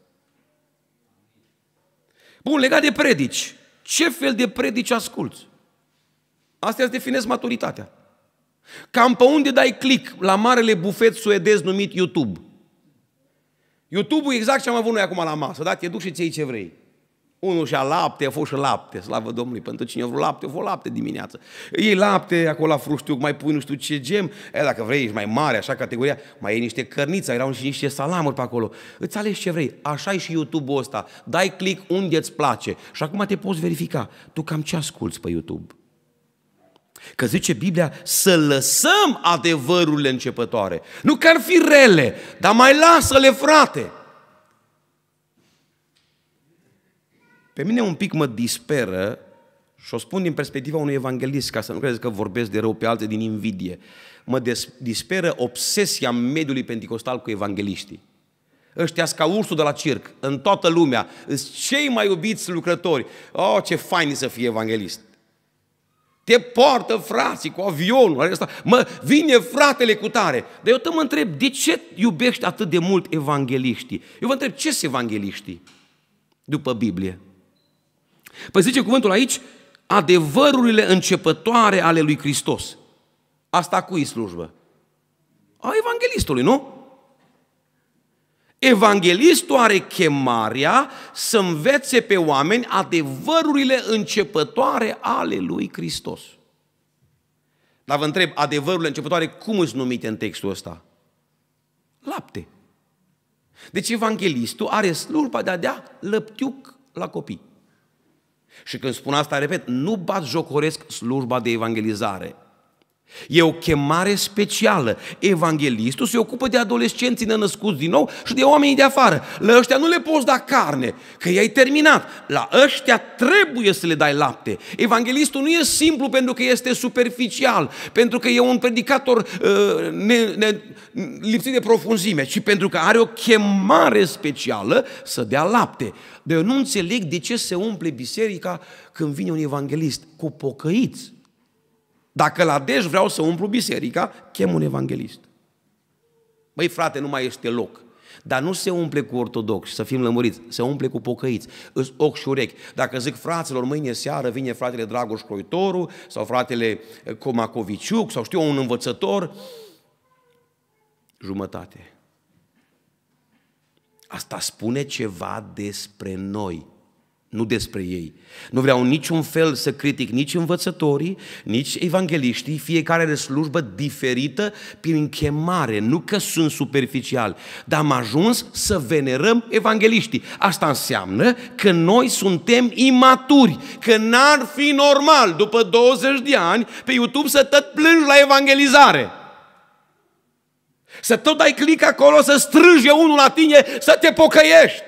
Bun, legat de predici. Ce fel de predici asculți? Astea îți definez maturitatea. Cam pe unde dai click la marele bufet suedez numit YouTube. YouTube-ul exact ce am avut noi acum la masă, da? Te duc și ți ce vrei. Unul și-a lapte, a fost și lapte, slavă Domnului, pentru cine a vrut lapte, a fost lapte dimineață. Ei lapte, acolo la fruștiuc, mai pui nu știu ce gem, e, dacă vrei, ești mai mare, așa categoria, mai e niște cărniță, erau și niște salamuri pe acolo. Îți alegi ce vrei, așa e și YouTube-ul ăsta, dai click unde îți place și acum te poți verifica, tu cam ce asculți pe YouTube? Că zice Biblia să lăsăm adevărurile începătoare. Nu că ar fi rele, dar mai lasă-le, frate! Pe mine un pic mă disperă și o spun din perspectiva unui evanghelist, ca să nu credeți că vorbesc de rău pe alte din invidie. Mă disperă obsesia mediului pentecostal cu evangeliștii. Ăștia ca ursul de la circ, în toată lumea. Sunt cei mai iubiți lucrători. Oh, ce fain să fie evanghelist! Te poartă frații cu avionul ăsta. Mă, vine fratele cu tare. Dar eu te mă întreb, de ce iubești atât de mult evangeliștii? Eu vă întreb, ce sunt evangeliștii după Biblie? Păi zice cuvântul aici, adevărurile începătoare ale lui Hristos. Asta cu slujbă? A evanghelistului, nu? Evanghelistul are chemarea să învețe pe oameni adevărurile începătoare ale lui Hristos. Dar vă întreb, adevărurile începătoare cum îți numite în textul ăsta? Lapte. Deci evanghelistul are slurba de a dea lăptiuc la copii. Și când spun asta, repet, nu bat jocoresc slujba de evangelizare. E o chemare specială. Evanghelistul se ocupă de adolescenții nenăscuți din nou și de oamenii de afară. La ăștia nu le poți da carne, că i-ai terminat. La ăștia trebuie să le dai lapte. Evanghelistul nu e simplu pentru că este superficial, pentru că e un predicator uh, ne, ne, lipsit de profunzime, ci pentru că are o chemare specială să dea lapte. Deci eu nu înțeleg de ce se umple biserica când vine un evanghelist cu pocăiți. Dacă la Dej vreau să umplu biserica, chem un evanghelist. Băi, frate, nu mai este loc. Dar nu se umple cu ortodox, să fim lămuriți, se umple cu pocăiți, îți ochi și urechi. Dacă zic fraților, mâine seară vine fratele Dragoș Croitoru sau fratele eh, Comacoviciuc sau știu un învățător, jumătate. Asta spune ceva despre noi nu despre ei. Nu vreau niciun fel să critic nici învățătorii, nici evangeliștii, fiecare are slujbă diferită prin chemare, nu că sunt superficial, dar am ajuns să venerăm evangeliștii. Asta înseamnă că noi suntem imaturi, că n-ar fi normal după 20 de ani pe YouTube să tot plângi la evangelizare. Să tot dai click acolo, să strânge unul la tine, să te pocăiești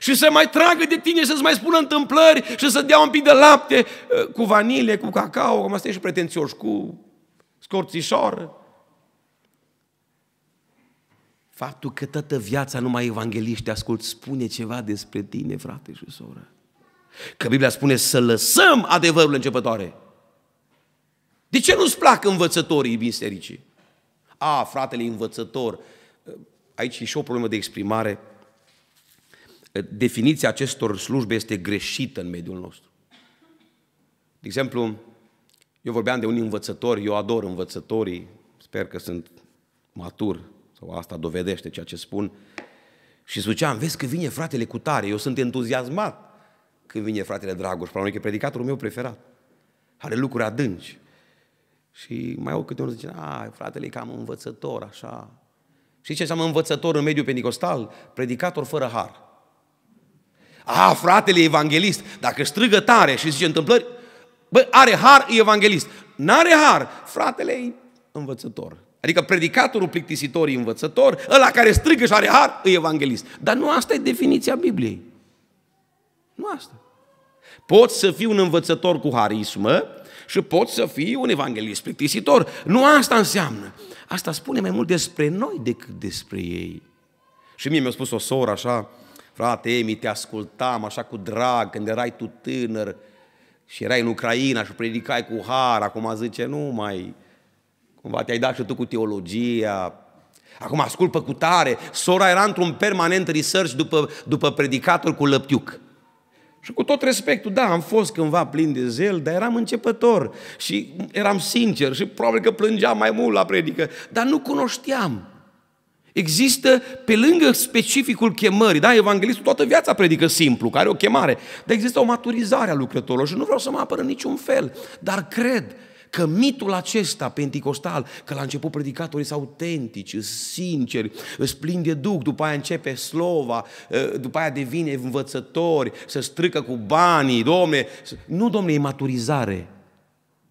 și să mai tragă de tine, să-ți mai spună întâmplări și să dea un pic de lapte eh, cu vanile, cu cacao, cum asta e și pretențioși, cu scorțișoară. Faptul că toată viața numai evangeliști ascult spune ceva despre tine, frate și soră. Că Biblia spune să lăsăm adevărul începătoare. De ce nu-ți plac învățătorii bisericii? A, fratele învățător, eh, aici e și o problemă de exprimare, definiția acestor slujbe este greșită în mediul nostru. De exemplu, eu vorbeam de un învățător, eu ador învățătorii, sper că sunt matur, sau asta dovedește ceea ce spun, și ziceam, vezi că vine fratele cu tare, eu sunt entuziasmat când vine fratele Dragoș, pentru că e predicatorul meu preferat. Are lucruri adânci. Și mai au câte unul zice, a, fratele e cam învățător, așa. Și ce înseamnă învățător în mediul pentecostal? Predicator fără har. A, fratele evanghelist, dacă strigă tare și zice întâmplări, bă, are har, evanghelist. N-are har, fratele e învățător. Adică predicatorul plictisitor e învățător, ăla care strigă și are har, e evanghelist. Dar nu asta e definiția Bibliei. Nu asta. Poți să fii un învățător cu harismă și poți să fii un evanghelist plictisitor. Nu asta înseamnă. Asta spune mai mult despre noi decât despre ei. Și mie mi-a spus o soră așa, Frate Emi, te ascultam așa cu drag când erai tu tânăr și erai în Ucraina și predicai cu har, acum zice, nu mai, cumva te-ai dat și tu cu teologia, Acum ascult pe cutare, sora era într-un permanent research după, după predicator cu lăptiuc. Și cu tot respectul, da, am fost cândva plin de zel, dar eram începător și eram sincer și probabil că plângeam mai mult la predică, dar nu cunoșteam. Există, pe lângă specificul chemării, da, evanghelistul toată viața predică simplu, care o chemare, dar există o maturizare a lucrătorilor și nu vreau să mă apăr în niciun fel, dar cred că mitul acesta pentecostal, că la început predicatorii sunt autentici, sunt sinceri, îți plin de duc, după aia începe slova, ă, după aia devine învățători, se strică cu banii, domne. Nu, domne, e maturizare.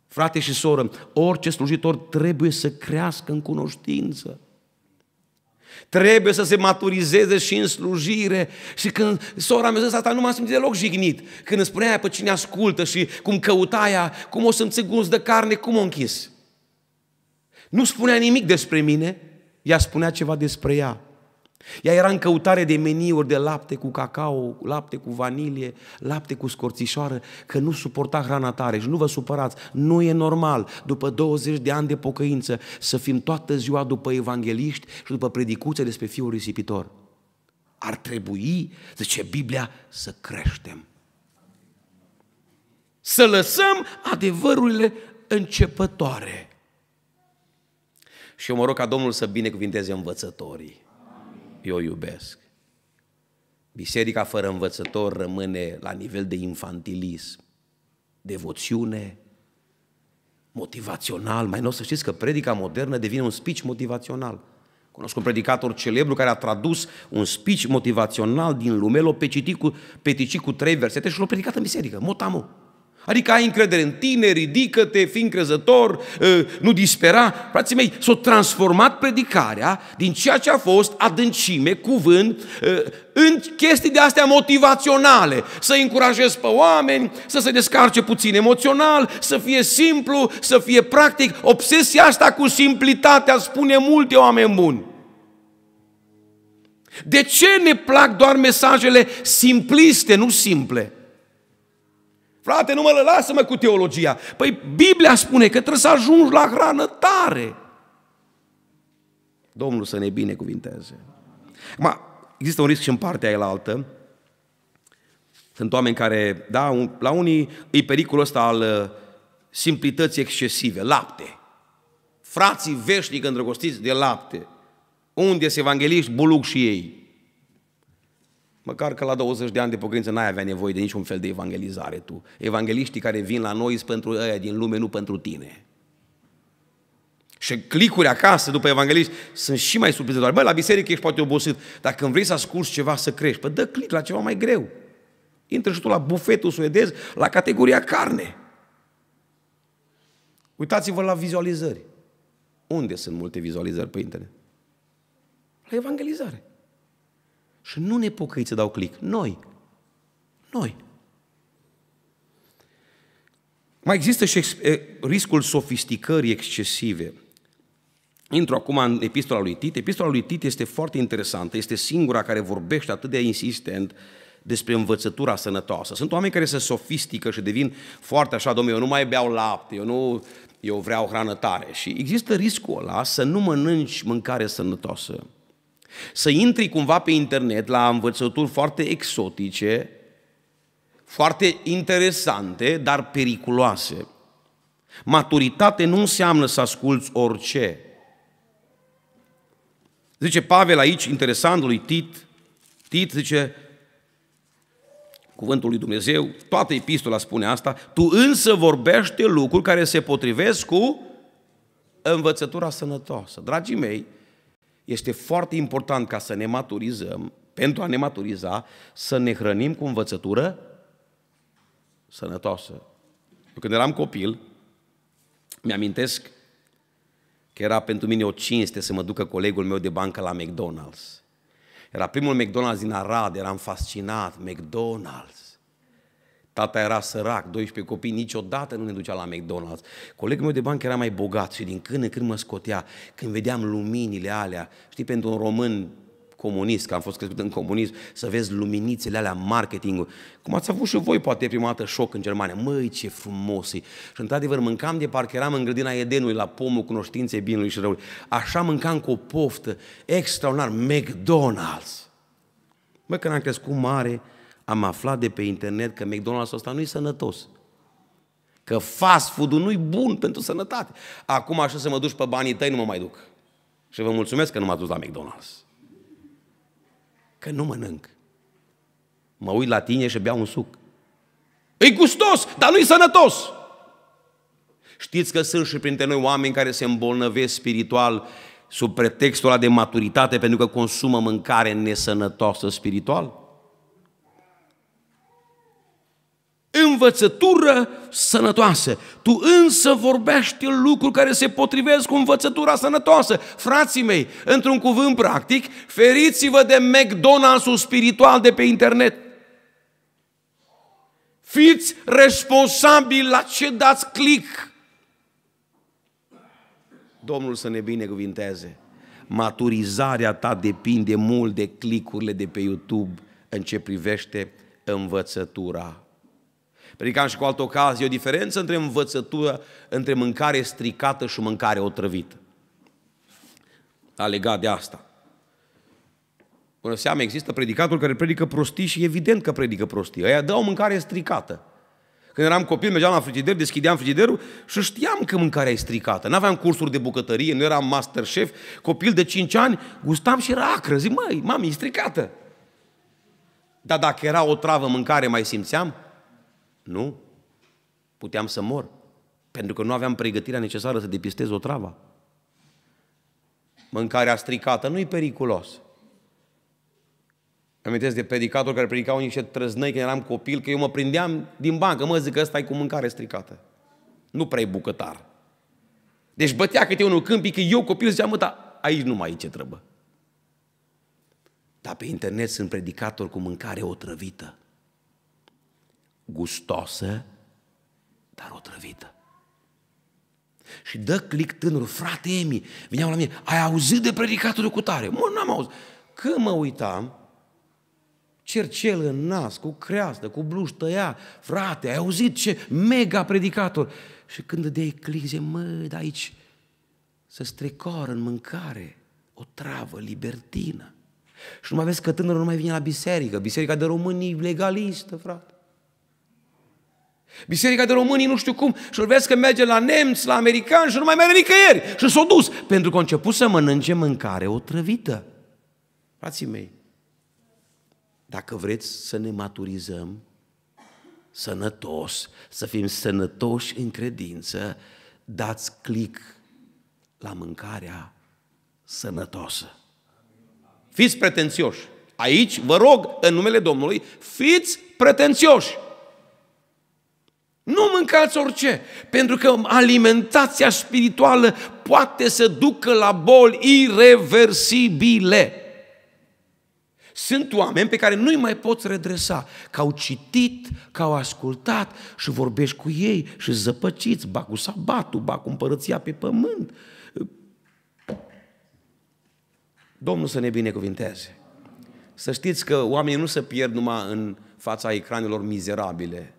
Frate și soră, orice slujitor trebuie să crească în cunoștință. Trebuie să se maturizeze și în slujire. Și când sora mea zis asta, nu m-am simțit deloc jignit. Când îmi spunea aia pe cine ascultă și cum căuta aia, cum o să-mi gust de carne, cum o închis. Nu spunea nimic despre mine, ea spunea ceva despre ea. Ea era în căutare de meniuri de lapte cu cacao, lapte cu vanilie, lapte cu scorțișoară, că nu suporta hrana tare și nu vă supărați, nu e normal după 20 de ani de pocăință să fim toată ziua după evangeliști și după predicuțe despre Fiul Risipitor. Ar trebui, zice Biblia, să creștem. Să lăsăm adevărurile începătoare. Și eu mă rog ca Domnul să binecuvinteze învățătorii eu iubesc. Biserica fără învățător rămâne la nivel de infantilism, devoțiune, motivațional. Mai nu o să știți că predica modernă devine un speech motivațional. Cunosc un predicator celebru care a tradus un speech motivațional din Lumelo pe, citit cu, pe cu trei versete și l-a predicat în biserică, motamu. Adică ai încredere în tine, ridică-te, fii încrezător, ă, nu dispera. Frații mei, s-a transformat predicarea din ceea ce a fost adâncime, cuvânt, ă, în chestii de astea motivaționale. Să încurajezi pe oameni, să se descarce puțin emoțional, să fie simplu, să fie practic. Obsesia asta cu simplitatea spune multe oameni buni. De ce ne plac doar mesajele simpliste, nu simple? Frate, nu mă lasă-mă cu teologia. Păi Biblia spune că trebuie să ajungi la hrană tare. Domnul să ne binecuvinteze. Acum, există un risc și în partea aia altă. Sunt oameni care, da, la unii e pericolul ăsta al uh, simplității excesive, lapte. Frații veșnic îndrăgostiți de lapte. Unde se evangeliști, buluc și ei. Măcar că la 20 de ani de pocăință n-ai avea nevoie de niciun fel de evangelizare tu. Evangeliștii care vin la noi sunt pentru ăia din lume, nu pentru tine. Și clicuri acasă după evangeliști sunt și mai surprinzătoare. Bă, la biserică ești poate obosit, dar când vrei să asculți ceva, să crești, pă, dă clic la ceva mai greu. Intră și tu la bufetul suedez, la categoria carne. Uitați-vă la vizualizări. Unde sunt multe vizualizări pe internet? La evangelizare. Și nu ne să dau click. Noi. Noi. Mai există și riscul sofisticării excesive. Intru acum în epistola lui Tit. Epistola lui Tit este foarte interesantă, este singura care vorbește atât de insistent despre învățătura sănătoasă. Sunt oameni care se sofistică și devin foarte așa, domnule, eu nu mai beau lapte, eu, nu, eu vreau hrană tare. Și există riscul ăla să nu mănânci mâncare sănătoasă. Să intri cumva pe internet la învățături foarte exotice, foarte interesante, dar periculoase. Maturitate nu înseamnă să asculți orice. Zice Pavel aici, interesant, lui Tit, Tit zice, cuvântul lui Dumnezeu, toată epistola spune asta, tu însă vorbește lucruri care se potrivesc cu învățătura sănătoasă. Dragii mei, este foarte important ca să ne maturizăm, pentru a ne maturiza, să ne hrănim cu învățătură sănătoasă. Eu când eram copil, mi-amintesc că era pentru mine o cinste să mă ducă colegul meu de bancă la McDonald's. Era primul McDonald's din Arad, eram fascinat, McDonald's. Tata era sărac, 12 copii, niciodată nu ne ducea la McDonald's. Colegul meu de bancă era mai bogat și din când în când mă scotea, când vedeam luminile alea, știi, pentru un român comunist, că am fost crescut în comunism, să vezi luminițele alea, marketingul. Cum ați avut și voi, poate, prima dată șoc în Germania. Măi, ce frumos e! Și într-adevăr, mâncam de parcă eram în grădina Edenului, la pomul cunoștinței binului și răului. Așa mâncam cu o poftă extraordinar, McDonald's. Mă, când am crescut mare, am aflat de pe internet că McDonald's ăsta nu e sănătos. Că fast food-ul nu e bun pentru sănătate. Acum așa să mă duci pe banii tăi, nu mă mai duc. Și vă mulțumesc că nu m ați dus la McDonald's. Că nu mănânc. Mă uit la tine și beau un suc. E gustos, dar nu e sănătos. Știți că sunt și printre noi oameni care se îmbolnăvesc spiritual sub pretextul ăla de maturitate pentru că consumă mâncare nesănătoasă spiritual? învățătură sănătoasă. Tu însă vorbești lucruri care se potrivesc cu învățătura sănătoasă. Frații mei, într-un cuvânt practic, feriți-vă de McDonald's-ul spiritual de pe internet. Fiți responsabili la ce dați click. Domnul să ne binecuvinteze. Maturizarea ta depinde mult de clicurile de pe YouTube în ce privește învățătura Predicam și cu altă ocazie o diferență între învățătură, între mâncare stricată și mâncare otrăvită. A legat de asta. Până seama, există predicatul care predică prostii și evident că predică prostii. Aia dă o mâncare stricată. Când eram copil, mergeam la frigider, deschideam frigiderul și știam că mâncarea e stricată. Nu aveam cursuri de bucătărie, nu eram master chef. Copil de 5 ani, gustam și era acră. Zic, măi, mami, e stricată. Dar dacă era o travă mâncare, mai simțeam? Nu. Puteam să mor. Pentru că nu aveam pregătirea necesară să depistez o travă. Mâncarea stricată nu e periculos. Îmi amintesc de predicator care predicau niște trăznăi când eram copil, că eu mă prindeam din bancă, mă zic că ăsta e cu mâncare stricată. Nu prea e bucătar. Deci bătea câte unul câmpii, că eu copil ziceam, mă, dar aici nu mai e ce trebuie. Dar pe internet sunt predicatori cu mâncare otrăvită gustosă, dar otrăvită. Și dă clic tânărul, frate Emi, veneau la mine, ai auzit de predicatul cu tare? Mă, n-am auzit. Când mă uitam, cercel în nas, cu creastă, cu bluș tăia, frate, ai auzit ce mega predicator. Și când dai clic, zice, mă, de aici să strecoară în mâncare o travă libertină. Și nu mai vezi că tânărul nu mai vine la biserică, biserica de românii legalistă, frate. Biserica de românii nu știu cum și îl vezi că merge la nemți, la americani și nu mai merge nicăieri. Și s-a o dus pentru că a început să mănânce mâncare otrăvită. Frații mei, dacă vreți să ne maturizăm sănătos, să fim sănătoși în credință, dați click la mâncarea sănătoasă. Fiți pretențioși. Aici vă rog, în numele Domnului, fiți pretențioși. Nu mâncați orice, pentru că alimentația spirituală poate să ducă la boli irreversibile. Sunt oameni pe care nu-i mai poți redresa, că au citit, că au ascultat și vorbești cu ei și zăpăciți, ba cu sabatul, ba cu împărăția pe pământ. Domnul să ne binecuvinteze. Să știți că oamenii nu se pierd numai în fața ecranelor mizerabile,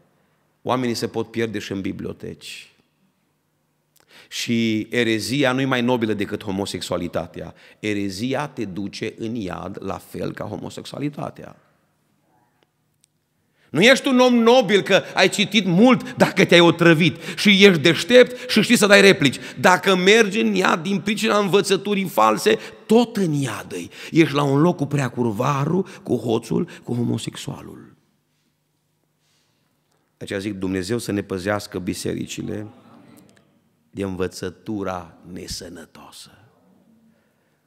Oamenii se pot pierde și în biblioteci. Și erezia nu e mai nobilă decât homosexualitatea. Erezia te duce în iad la fel ca homosexualitatea. Nu ești un om nobil că ai citit mult dacă te-ai otrăvit și ești deștept și știi să dai replici. Dacă mergi în iad din pricina învățăturii false, tot în iad Ești la un loc cu curvarul, cu hoțul, cu homosexualul aceea zic Dumnezeu să ne păzească bisericile de învățătura nesănătoasă.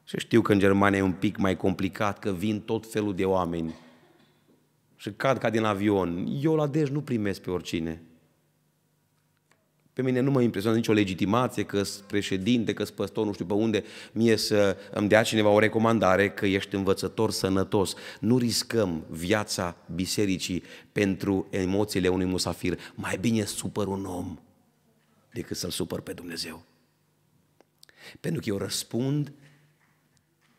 Și știu că în Germania e un pic mai complicat, că vin tot felul de oameni și cad ca din avion. Eu la Dej nu primesc pe oricine. Pe mine nu mă impresionează nicio legitimație că sunt președinte, că sunt păstor, nu știu pe unde, mie să îmi dea cineva o recomandare că ești învățător sănătos. Nu riscăm viața bisericii pentru emoțiile unui musafir. Mai bine supăr un om decât să-l supăr pe Dumnezeu. Pentru că eu răspund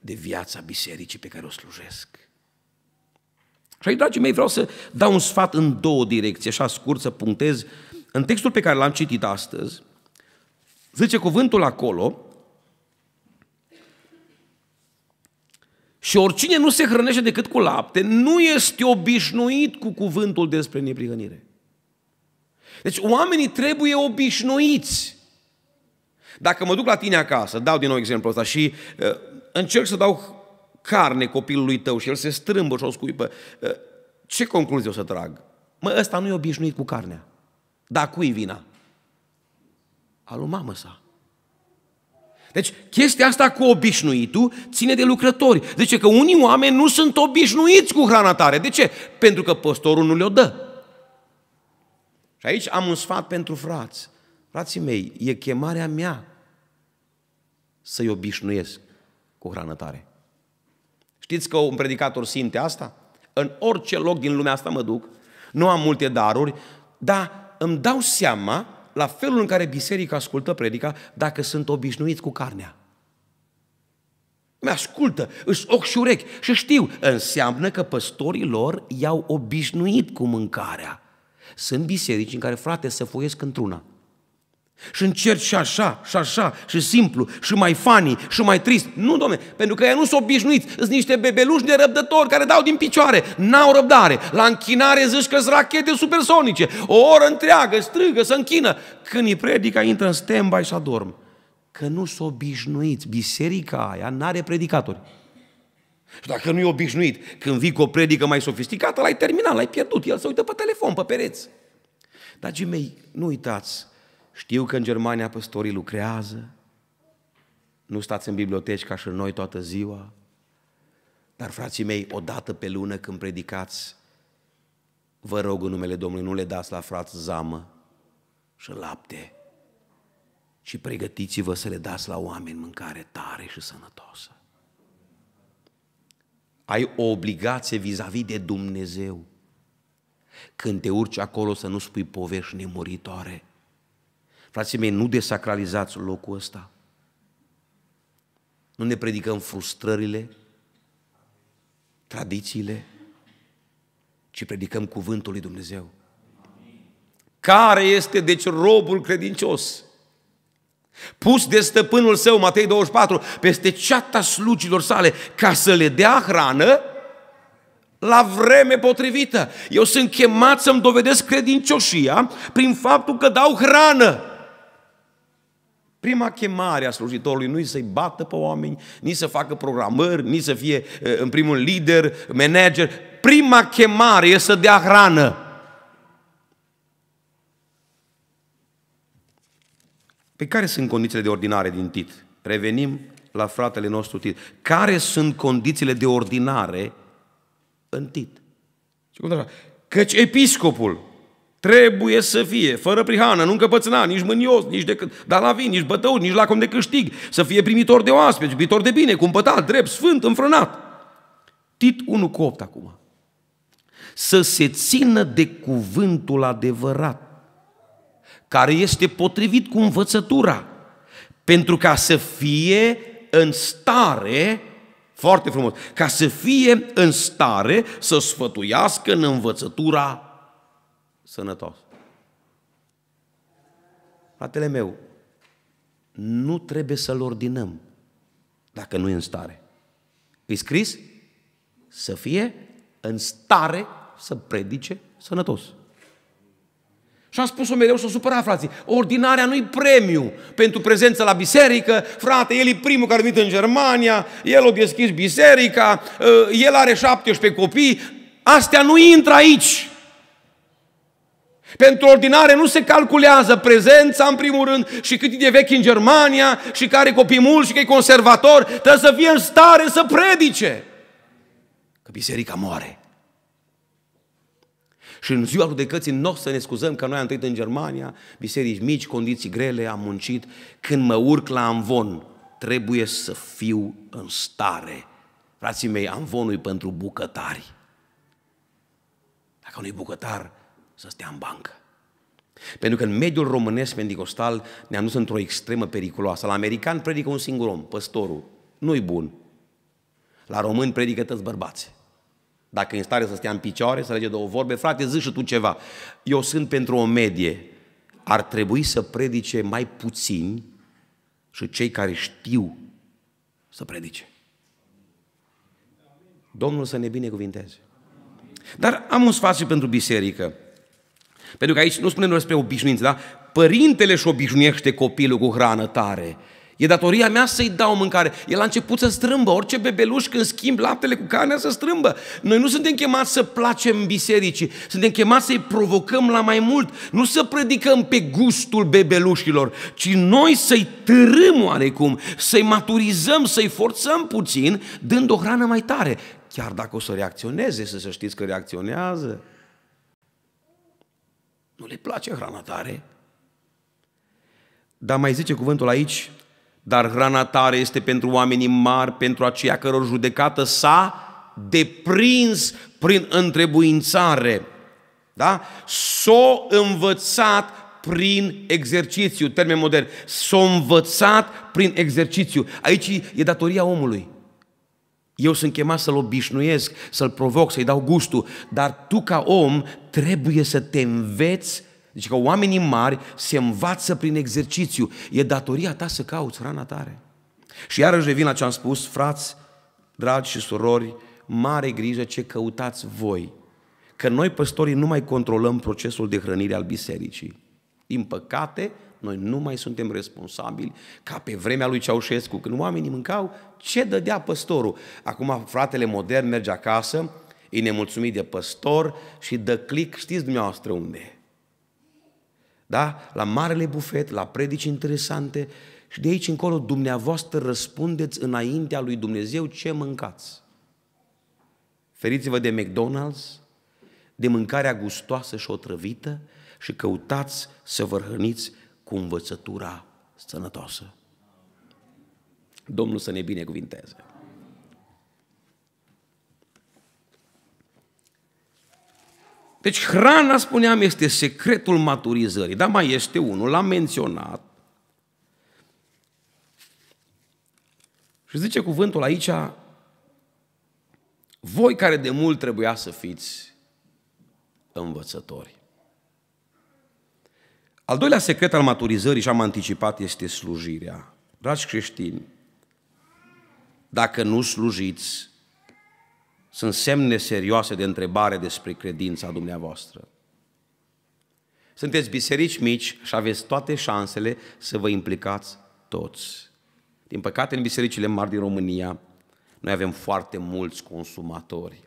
de viața bisericii pe care o slujesc. Și, dragii mei, vreau să dau un sfat în două direcții, așa scurt, să punctez în textul pe care l-am citit astăzi, zice cuvântul acolo, și oricine nu se hrănește decât cu lapte, nu este obișnuit cu cuvântul despre neprihănire. Deci oamenii trebuie obișnuiți. Dacă mă duc la tine acasă, dau din nou exemplul ăsta și uh, încerc să dau carne copilului tău și el se strâmbă și o scuipă, uh, ce concluzie o să trag? Mă, ăsta nu e obișnuit cu carnea. Dar cui vina? A lui mamă sa. Deci, chestia asta cu obișnuitul ține de lucrători. Zice că unii oameni nu sunt obișnuiți cu hrana tare. De ce? Pentru că păstorul nu le-o dă. Și aici am un sfat pentru frați. Frații mei, e chemarea mea să-i obișnuiesc cu hrană tare. Știți că un predicator simte asta? În orice loc din lumea asta mă duc, nu am multe daruri, dar îmi dau seama, la felul în care biserica ascultă predica, dacă sunt obișnuit cu carnea. Mă ascultă, își ochi și urechi și știu, înseamnă că păstorii lor i-au obișnuit cu mâncarea. Sunt biserici în care, frate, să foiesc într-una. Și încerci și așa, și așa, și simplu, și mai funny, și mai trist. Nu, domne, pentru că ei nu sunt obișnuiți. Sunt niște bebeluși nerăbdători care dau din picioare, n-au răbdare. La închinare zici că sunt rachete supersonice. O oră întreagă, strigă, să închină. Când îi predica, intră în stemba și adorm. Că nu sunt obișnuiți. Biserica aia nu are predicatori. Și dacă nu e obișnuit, când vii cu o predică mai sofisticată, l-ai terminat, l-ai pierdut. El se uită pe telefon, pe pereți. Dragii mei, nu uitați, știu că în Germania păstorii lucrează, nu stați în biblioteci ca și noi toată ziua, dar, frații mei, o dată pe lună când predicați, vă rog în numele Domnului, nu le dați la frați zamă și lapte, ci pregătiți-vă să le dați la oameni mâncare tare și sănătoasă. Ai o obligație vis-a-vis de Dumnezeu. Când te urci acolo să nu spui povești nemuritoare, Frații mei, nu desacralizați locul ăsta. Nu ne predicăm frustrările, tradițiile, ci predicăm cuvântul lui Dumnezeu. Care este deci robul credincios? Pus de stăpânul său, Matei 24, peste ceata slugilor sale, ca să le dea hrană la vreme potrivită. Eu sunt chemat să-mi dovedesc credincioșia prin faptul că dau hrană. Prima chemare a slujitorului nu e să-i bată pe oameni, nici să facă programări, nici să fie eh, în primul lider, manager. Prima chemare e să dea hrană. Pe păi care sunt condițiile de ordinare din Tit? Revenim la fratele nostru Tit. Care sunt condițiile de ordinare în Tit? Căci episcopul, Trebuie să fie, fără prihană, nu încăpățâna, nici mânios, nici de vin, nici bătăuri, nici lacom de câștig, să fie primitor de oaspeți, iubitor de bine, cumpătat, drept, sfânt, înfrânat. Tit 1 cu 8 acum. Să se țină de cuvântul adevărat, care este potrivit cu învățătura, pentru ca să fie în stare foarte frumos, ca să fie în stare să sfătuiască în învățătura sănătos. Fratele meu, nu trebuie să-l ordinăm dacă nu e în stare. E scris să fie în stare să predice sănătos. Și am spus-o mereu să o supăra, frații. Ordinarea nu-i premiu pentru prezența la biserică. Frate, el e primul care a venit în Germania, el a deschis biserica, ă, el are 17 copii. Astea nu intră aici. Pentru ordinare nu se calculează prezența în primul rând și cât e vechi în Germania și care copii mulți și că e conservator, trebuie să fie în stare să predice. Că biserica moare. Și în ziua judecății nu o să ne scuzăm că noi am trăit în Germania, biserici mici, condiții grele, am muncit. Când mă urc la amvon, trebuie să fiu în stare. Frații mei, amvonul e pentru bucătari. Dacă nu e bucătar să stea în bancă. Pentru că în mediul românesc pentecostal ne-am dus într-o extremă periculoasă. La american predică un singur om, păstorul. Nu-i bun. La români predică toți bărbați. Dacă e în stare să stea în picioare, să lege două vorbe, frate, zici și tu ceva. Eu sunt pentru o medie. Ar trebui să predice mai puțini și cei care știu să predice. Domnul să ne binecuvinteze. Dar am un și pentru biserică. Pentru că aici nu spunem despre obișnuință, da? Părintele își obișnuiește copilul cu hrană tare. E datoria mea să-i dau mâncare. El a început să strâmbă. Orice bebeluș când schimb laptele cu carnea să strâmbă. Noi nu suntem chemați să placem bisericii. Suntem chemați să-i provocăm la mai mult. Nu să predicăm pe gustul bebelușilor, ci noi să-i târâm oarecum, să-i maturizăm, să-i forțăm puțin, dând o hrană mai tare. Chiar dacă o să reacționeze, să, să știți că reacționează. Nu le place hrana tare. Dar mai zice cuvântul aici, dar hrana tare este pentru oamenii mari, pentru aceia căror judecată s-a deprins prin întrebuințare. Da? S-o învățat prin exercițiu, termen modern, s-o învățat prin exercițiu. Aici e datoria omului. Eu sunt chemat să-l obișnuiesc, să-l provoc, să-i dau gustul, dar tu ca om trebuie să te înveți deci că oamenii mari se învață prin exercițiu. E datoria ta să cauți rana tare. Și iarăși revin la ce am spus, frați, dragi și surori, mare grijă ce căutați voi. Că noi, păstorii, nu mai controlăm procesul de hrănire al bisericii. Din păcate, noi nu mai suntem responsabili ca pe vremea lui Ceaușescu, când oamenii mâncau ce dădea păstorul. Acum fratele modern merge acasă, e nemulțumit de păstor și dă click, știți dumneavoastră unde. Da? La marele bufet, la predici interesante și de aici încolo dumneavoastră răspundeți înaintea lui Dumnezeu ce mâncați. Feriți-vă de McDonald's, de mâncarea gustoasă și otrăvită și căutați să vă hrăniți cu învățătura sănătoasă. Domnul să ne binecuvinteze. Deci hrana, spuneam, este secretul maturizării. Dar mai este unul, l-am menționat. Și zice cuvântul aici, voi care de mult trebuia să fiți învățători. Al doilea secret al maturizării, și am anticipat, este slujirea. Dragi creștini, dacă nu slujiți, sunt semne serioase de întrebare despre credința dumneavoastră. Sunteți biserici mici și aveți toate șansele să vă implicați toți. Din păcate, în bisericile mari din România, noi avem foarte mulți consumatori.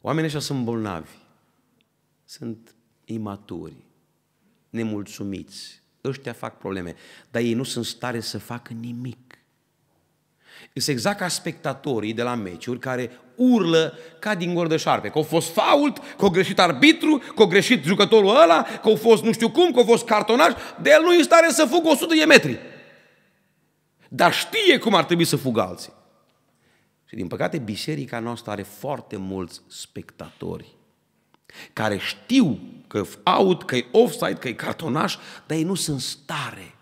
Oamenii ăștia sunt bolnavi, sunt imaturi, nemulțumiți. Ăștia fac probleme, dar ei nu sunt stare să facă nimic. Sunt exact ca spectatorii de la meciuri care urlă ca din gol de șarpe. Că au fost fault, că au greșit arbitru, că au greșit jucătorul ăla, că au fost nu știu cum, că au fost cartonaj, de el nu e în stare să fugă 100 de metri. Dar știe cum ar trebui să fugă alții. Și din păcate biserica noastră are foarte mulți spectatori care știu că aud, că e offside, că e cartonaș, dar ei nu sunt stare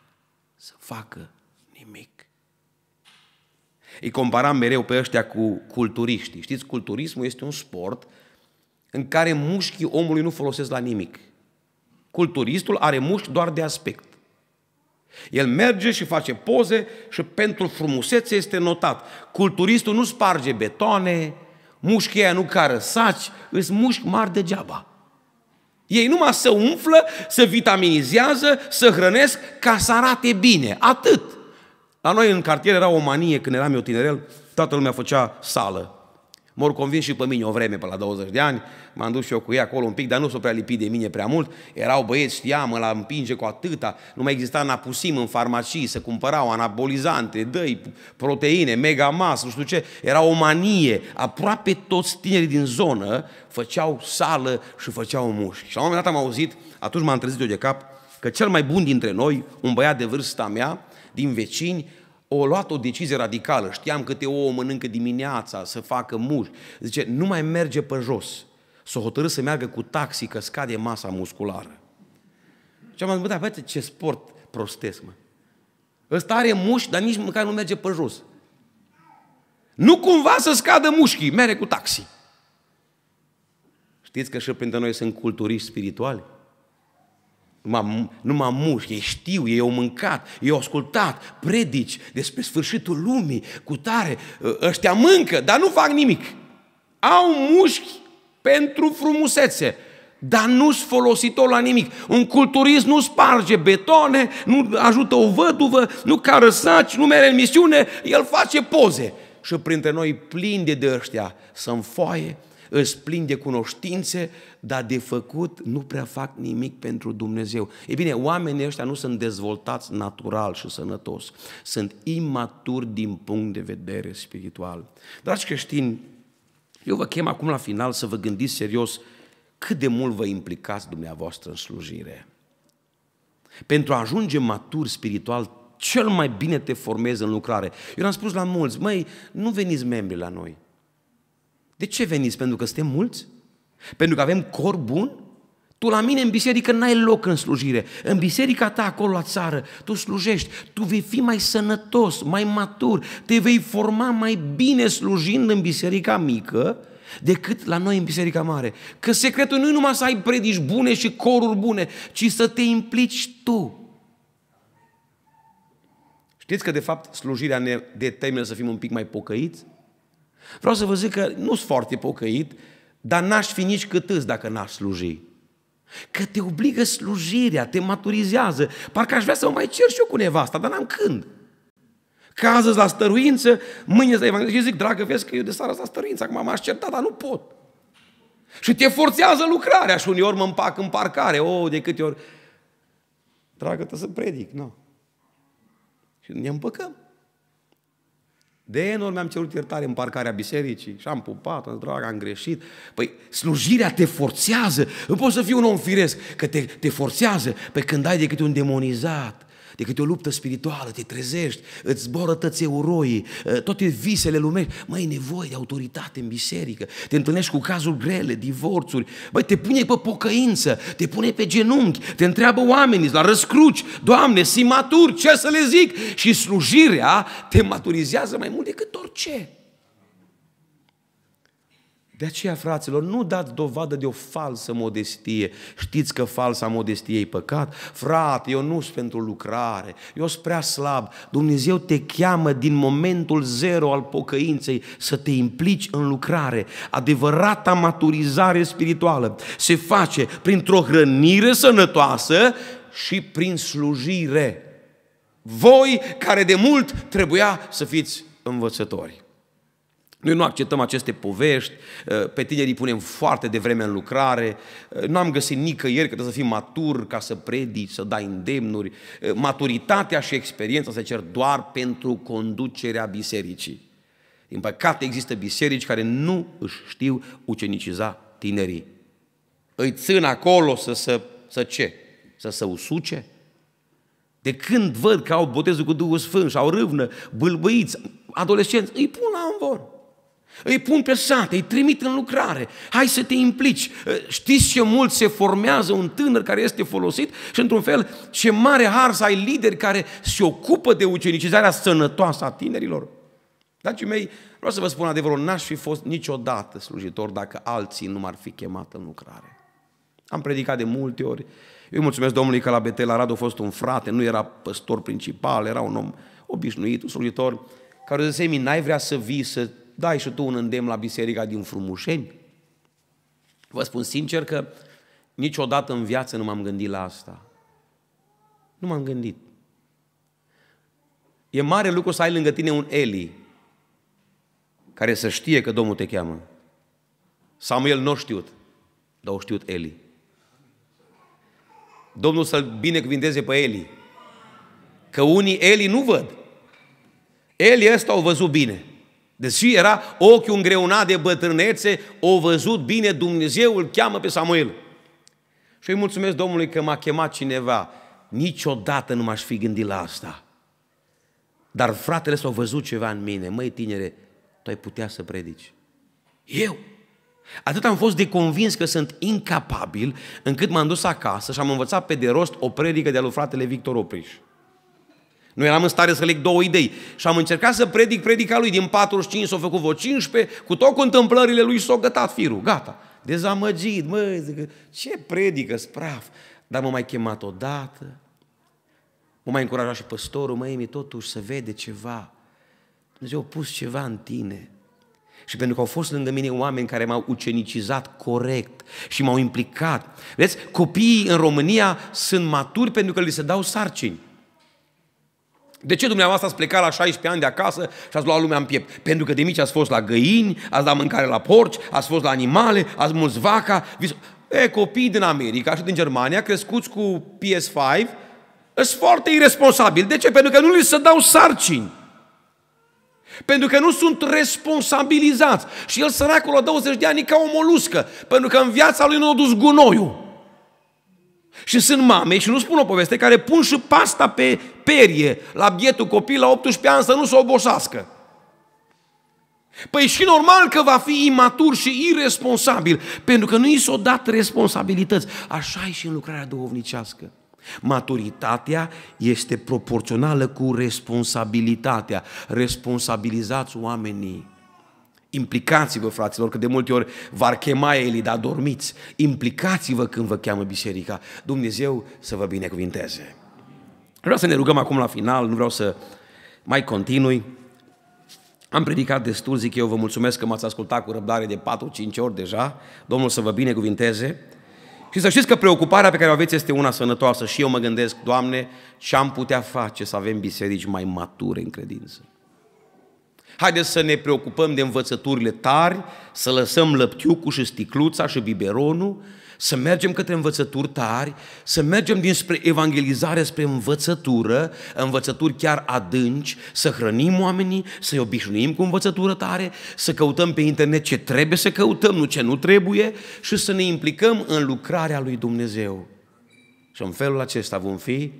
să facă nimic. Îi comparam mereu pe ăștia cu culturiștii. Știți, culturismul este un sport în care mușchii omului nu folosesc la nimic. Culturistul are mușchi doar de aspect. El merge și face poze și pentru frumusețe este notat. Culturistul nu sparge betoane, Mușchii aia nu care saci, îs mușchi mari degeaba. Ei numai să umflă, să vitaminizează, să hrănesc ca să arate bine. Atât. La noi în cartier era o manie când eram eu tinerel, toată lumea făcea sală. M-au convins și pe mine o vreme, pe la 20 de ani, m-am dus și eu cu ei acolo un pic, dar nu s o prea lipit de mine prea mult. Erau băieți, știam, mă la împinge cu atâta, nu mai exista napusim în farmacii, se cumpărau anabolizante, dăi, proteine, mega mas, nu știu ce. Era o manie. Aproape toți tinerii din zonă făceau sală și făceau mușchi. Și la un moment dat am auzit, atunci m-am trezit eu de cap, că cel mai bun dintre noi, un băiat de vârsta mea, din vecini, o luat o decizie radicală, știam câte ouă mănâncă dimineața, să facă muș. Zice, nu mai merge pe jos. S-o hotărât să meargă cu taxi, că scade masa musculară. Și am zis, da, băi, ce sport prostesc, mă. Ăsta are muș, dar nici măcar nu merge pe jos. Nu cumva să scadă mușchii, merge cu taxi. Știți că și printre noi sunt culturiști spirituali? Nu numai mușc, ei știu, ei au mâncat, ei au ascultat predici despre sfârșitul lumii, cu tare, ă, ăștia mâncă, dar nu fac nimic. Au mușchi pentru frumusețe, dar nu-s folositor la nimic. Un culturist nu sparge betone, nu ajută o văduvă, nu cară saci, nu merge în misiune, el face poze. Și printre noi plin de ăștia să foaie, îs plin de cunoștințe, dar de făcut nu prea fac nimic pentru Dumnezeu. E bine, oamenii ăștia nu sunt dezvoltați natural și sănătos, sunt imaturi din punct de vedere spiritual. Dragi creștini, eu vă chem acum la final să vă gândiți serios cât de mult vă implicați dumneavoastră în slujire. Pentru a ajunge matur spiritual, cel mai bine te formezi în lucrare. Eu l-am spus la mulți, măi, nu veniți membri la noi. De ce veniți? Pentru că suntem mulți? Pentru că avem cor bun? Tu la mine în biserică n-ai loc în slujire. În biserica ta acolo la țară, tu slujești, tu vei fi mai sănătos, mai matur, te vei forma mai bine slujind în biserica mică decât la noi în biserica mare. Că secretul nu e numai să ai predici bune și coruri bune, ci să te implici tu. Știți că de fapt slujirea ne determină să fim un pic mai pocăiți? Vreau să vă zic că nu sunt foarte pocăit, dar n-aș fi nici cât dacă n-aș sluji. Că te obligă slujirea, te maturizează. Parcă aș vrea să mă mai cer și eu cu nevasta, dar n-am când. Că la stăruință, mâine să evanghelie. și zic, dragă, vezi că eu de sara la stăruință, acum m-aș certa, dar nu pot. Și te forțează lucrarea și uneori mă împac în parcare, o, oh, de câte ori. Dragă, te să predic, nu. Și ne împăcăm. De enorm mi-am cerut iertare în parcarea bisericii și am pupat, am drag, am greșit. Păi slujirea te forțează. Nu poți să fii un om firesc, că te, te forțează. Pe păi, când ai decât un demonizat, de câte o luptă spirituală, te trezești, îți zboră tăți euroii, ă, toate visele lumești. Mai e nevoie de autoritate în biserică. Te întâlnești cu cazuri grele, divorțuri. Băi, te pune pe pocăință, te pune pe genunchi, te întreabă oamenii la răscruci. Doamne, si matur, ce să le zic? Și slujirea te maturizează mai mult decât orice. De aceea, fraților, nu dați dovadă de o falsă modestie. Știți că falsa modestie e păcat? Frate, eu nu sunt pentru lucrare, eu sunt prea slab. Dumnezeu te cheamă din momentul zero al pocăinței să te implici în lucrare. Adevărata maturizare spirituală se face printr-o hrănire sănătoasă și prin slujire. Voi care de mult trebuia să fiți învățători. Noi nu acceptăm aceste povești, uh, pe tinerii punem foarte devreme în lucrare, uh, Nu am găsit nicăieri că trebuie să fii matur ca să predici, să dai îndemnuri. Uh, maturitatea și experiența se cer doar pentru conducerea bisericii. Din păcate există biserici care nu își știu uceniciza tinerii. Îi țin acolo să, să, să ce? Să se usuce? De când văd că au botezul cu Duhul Sfânt și au râvnă, bâlbâiți, adolescenți, îi pun la învor îi pun pe sate, îi trimit în lucrare, hai să te implici. Eh, știți ce mult se formează un tânăr care este folosit și într-un fel ce mare har să ai lideri care se ocupă de ucenicizarea sănătoasă a tinerilor. Dragii mei, vreau să vă spun adevărul, n-aș fi fost niciodată slujitor dacă alții nu m-ar fi chemat în lucrare. Am predicat de multe ori. Eu îi mulțumesc Domnului că la Betel Arad a fost un frate, nu era păstor principal, era un om obișnuit, un slujitor, care zicea, mi n-ai vrea să vii să dai și tu un îndemn la biserica din Frumușeni? Vă spun sincer că niciodată în viață nu m-am gândit la asta. Nu m-am gândit. E mare lucru să ai lângă tine un Eli, care să știe că Domnul te cheamă. Samuel nu n-o știut, dar o știut Eli. Domnul să-l binecuvinteze pe Eli. Că unii Eli nu văd. Eli ăsta au văzut bine. Deși era ochiul îngreunat de bătrânețe, o văzut bine, Dumnezeu îl cheamă pe Samuel. Și îi mulțumesc Domnului că m-a chemat cineva. Niciodată nu m-aș fi gândit la asta. Dar fratele s-a văzut ceva în mine. Măi, tinere, tu ai putea să predici. Eu? Atât am fost de convins că sunt incapabil, încât m-am dus acasă și am învățat pe de rost o predică de-a lui fratele Victor Opriș. Nu eram în stare să leg două idei. Și am încercat să predic predica lui. Din 45 s o făcut vreo 15, cu tot cu întâmplările lui s o gătat firul. Gata. Dezamăgit, mă, zic, ce predică, spraf. Dar m-a mai chemat odată. M-a mai încurajat și păstorul, mă, mi totuși să vede ceva. Dumnezeu a pus ceva în tine. Și pentru că au fost lângă mine oameni care m-au ucenicizat corect și m-au implicat. Vedeți, copiii în România sunt maturi pentru că li se dau sarcini. De ce dumneavoastră ați plecat la 16 ani de acasă și ați luat lumea în piept? Pentru că de mici ați fost la găini, ați dat mâncare la porci, ați fost la animale, ați mulți vaca. Vis... E, copii din America și din Germania, crescuți cu PS5, sunt foarte irresponsabili. De ce? Pentru că nu li se dau sarcini. Pentru că nu sunt responsabilizați. Și el săracul la 20 de ani e ca o moluscă, pentru că în viața lui nu a dus gunoiul. Și sunt mame, și nu spun o poveste, care pun și pasta pe perie la bietul copil la 18 ani să nu se obosească. Păi și normal că va fi imatur și irresponsabil, pentru că nu i s-o dat responsabilități. Așa e și în lucrarea duhovnicească. Maturitatea este proporțională cu responsabilitatea. Responsabilizați oamenii. Implicați-vă, fraților, că de multe ori v-ar chema Eli, dar dormiți. Implicați-vă când vă cheamă biserica. Dumnezeu să vă binecuvinteze. Vreau să ne rugăm acum la final, nu vreau să mai continui. Am predicat destul, zic eu, vă mulțumesc că m-ați ascultat cu răbdare de 4-5 ori deja. Domnul să vă binecuvinteze. Și să știți că preocuparea pe care o aveți este una sănătoasă și eu mă gândesc, Doamne, ce am putea face să avem biserici mai mature în credință. Haideți să ne preocupăm de învățăturile tari, să lăsăm lăptiucul și sticluța și biberonul, să mergem către învățături tari, să mergem dinspre evangelizare spre învățătură, învățături chiar adânci, să hrănim oamenii, să-i obișnuim cu învățătură tare, să căutăm pe internet ce trebuie să căutăm, nu ce nu trebuie și să ne implicăm în lucrarea lui Dumnezeu. Și în felul acesta vom fi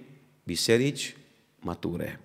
biserici mature.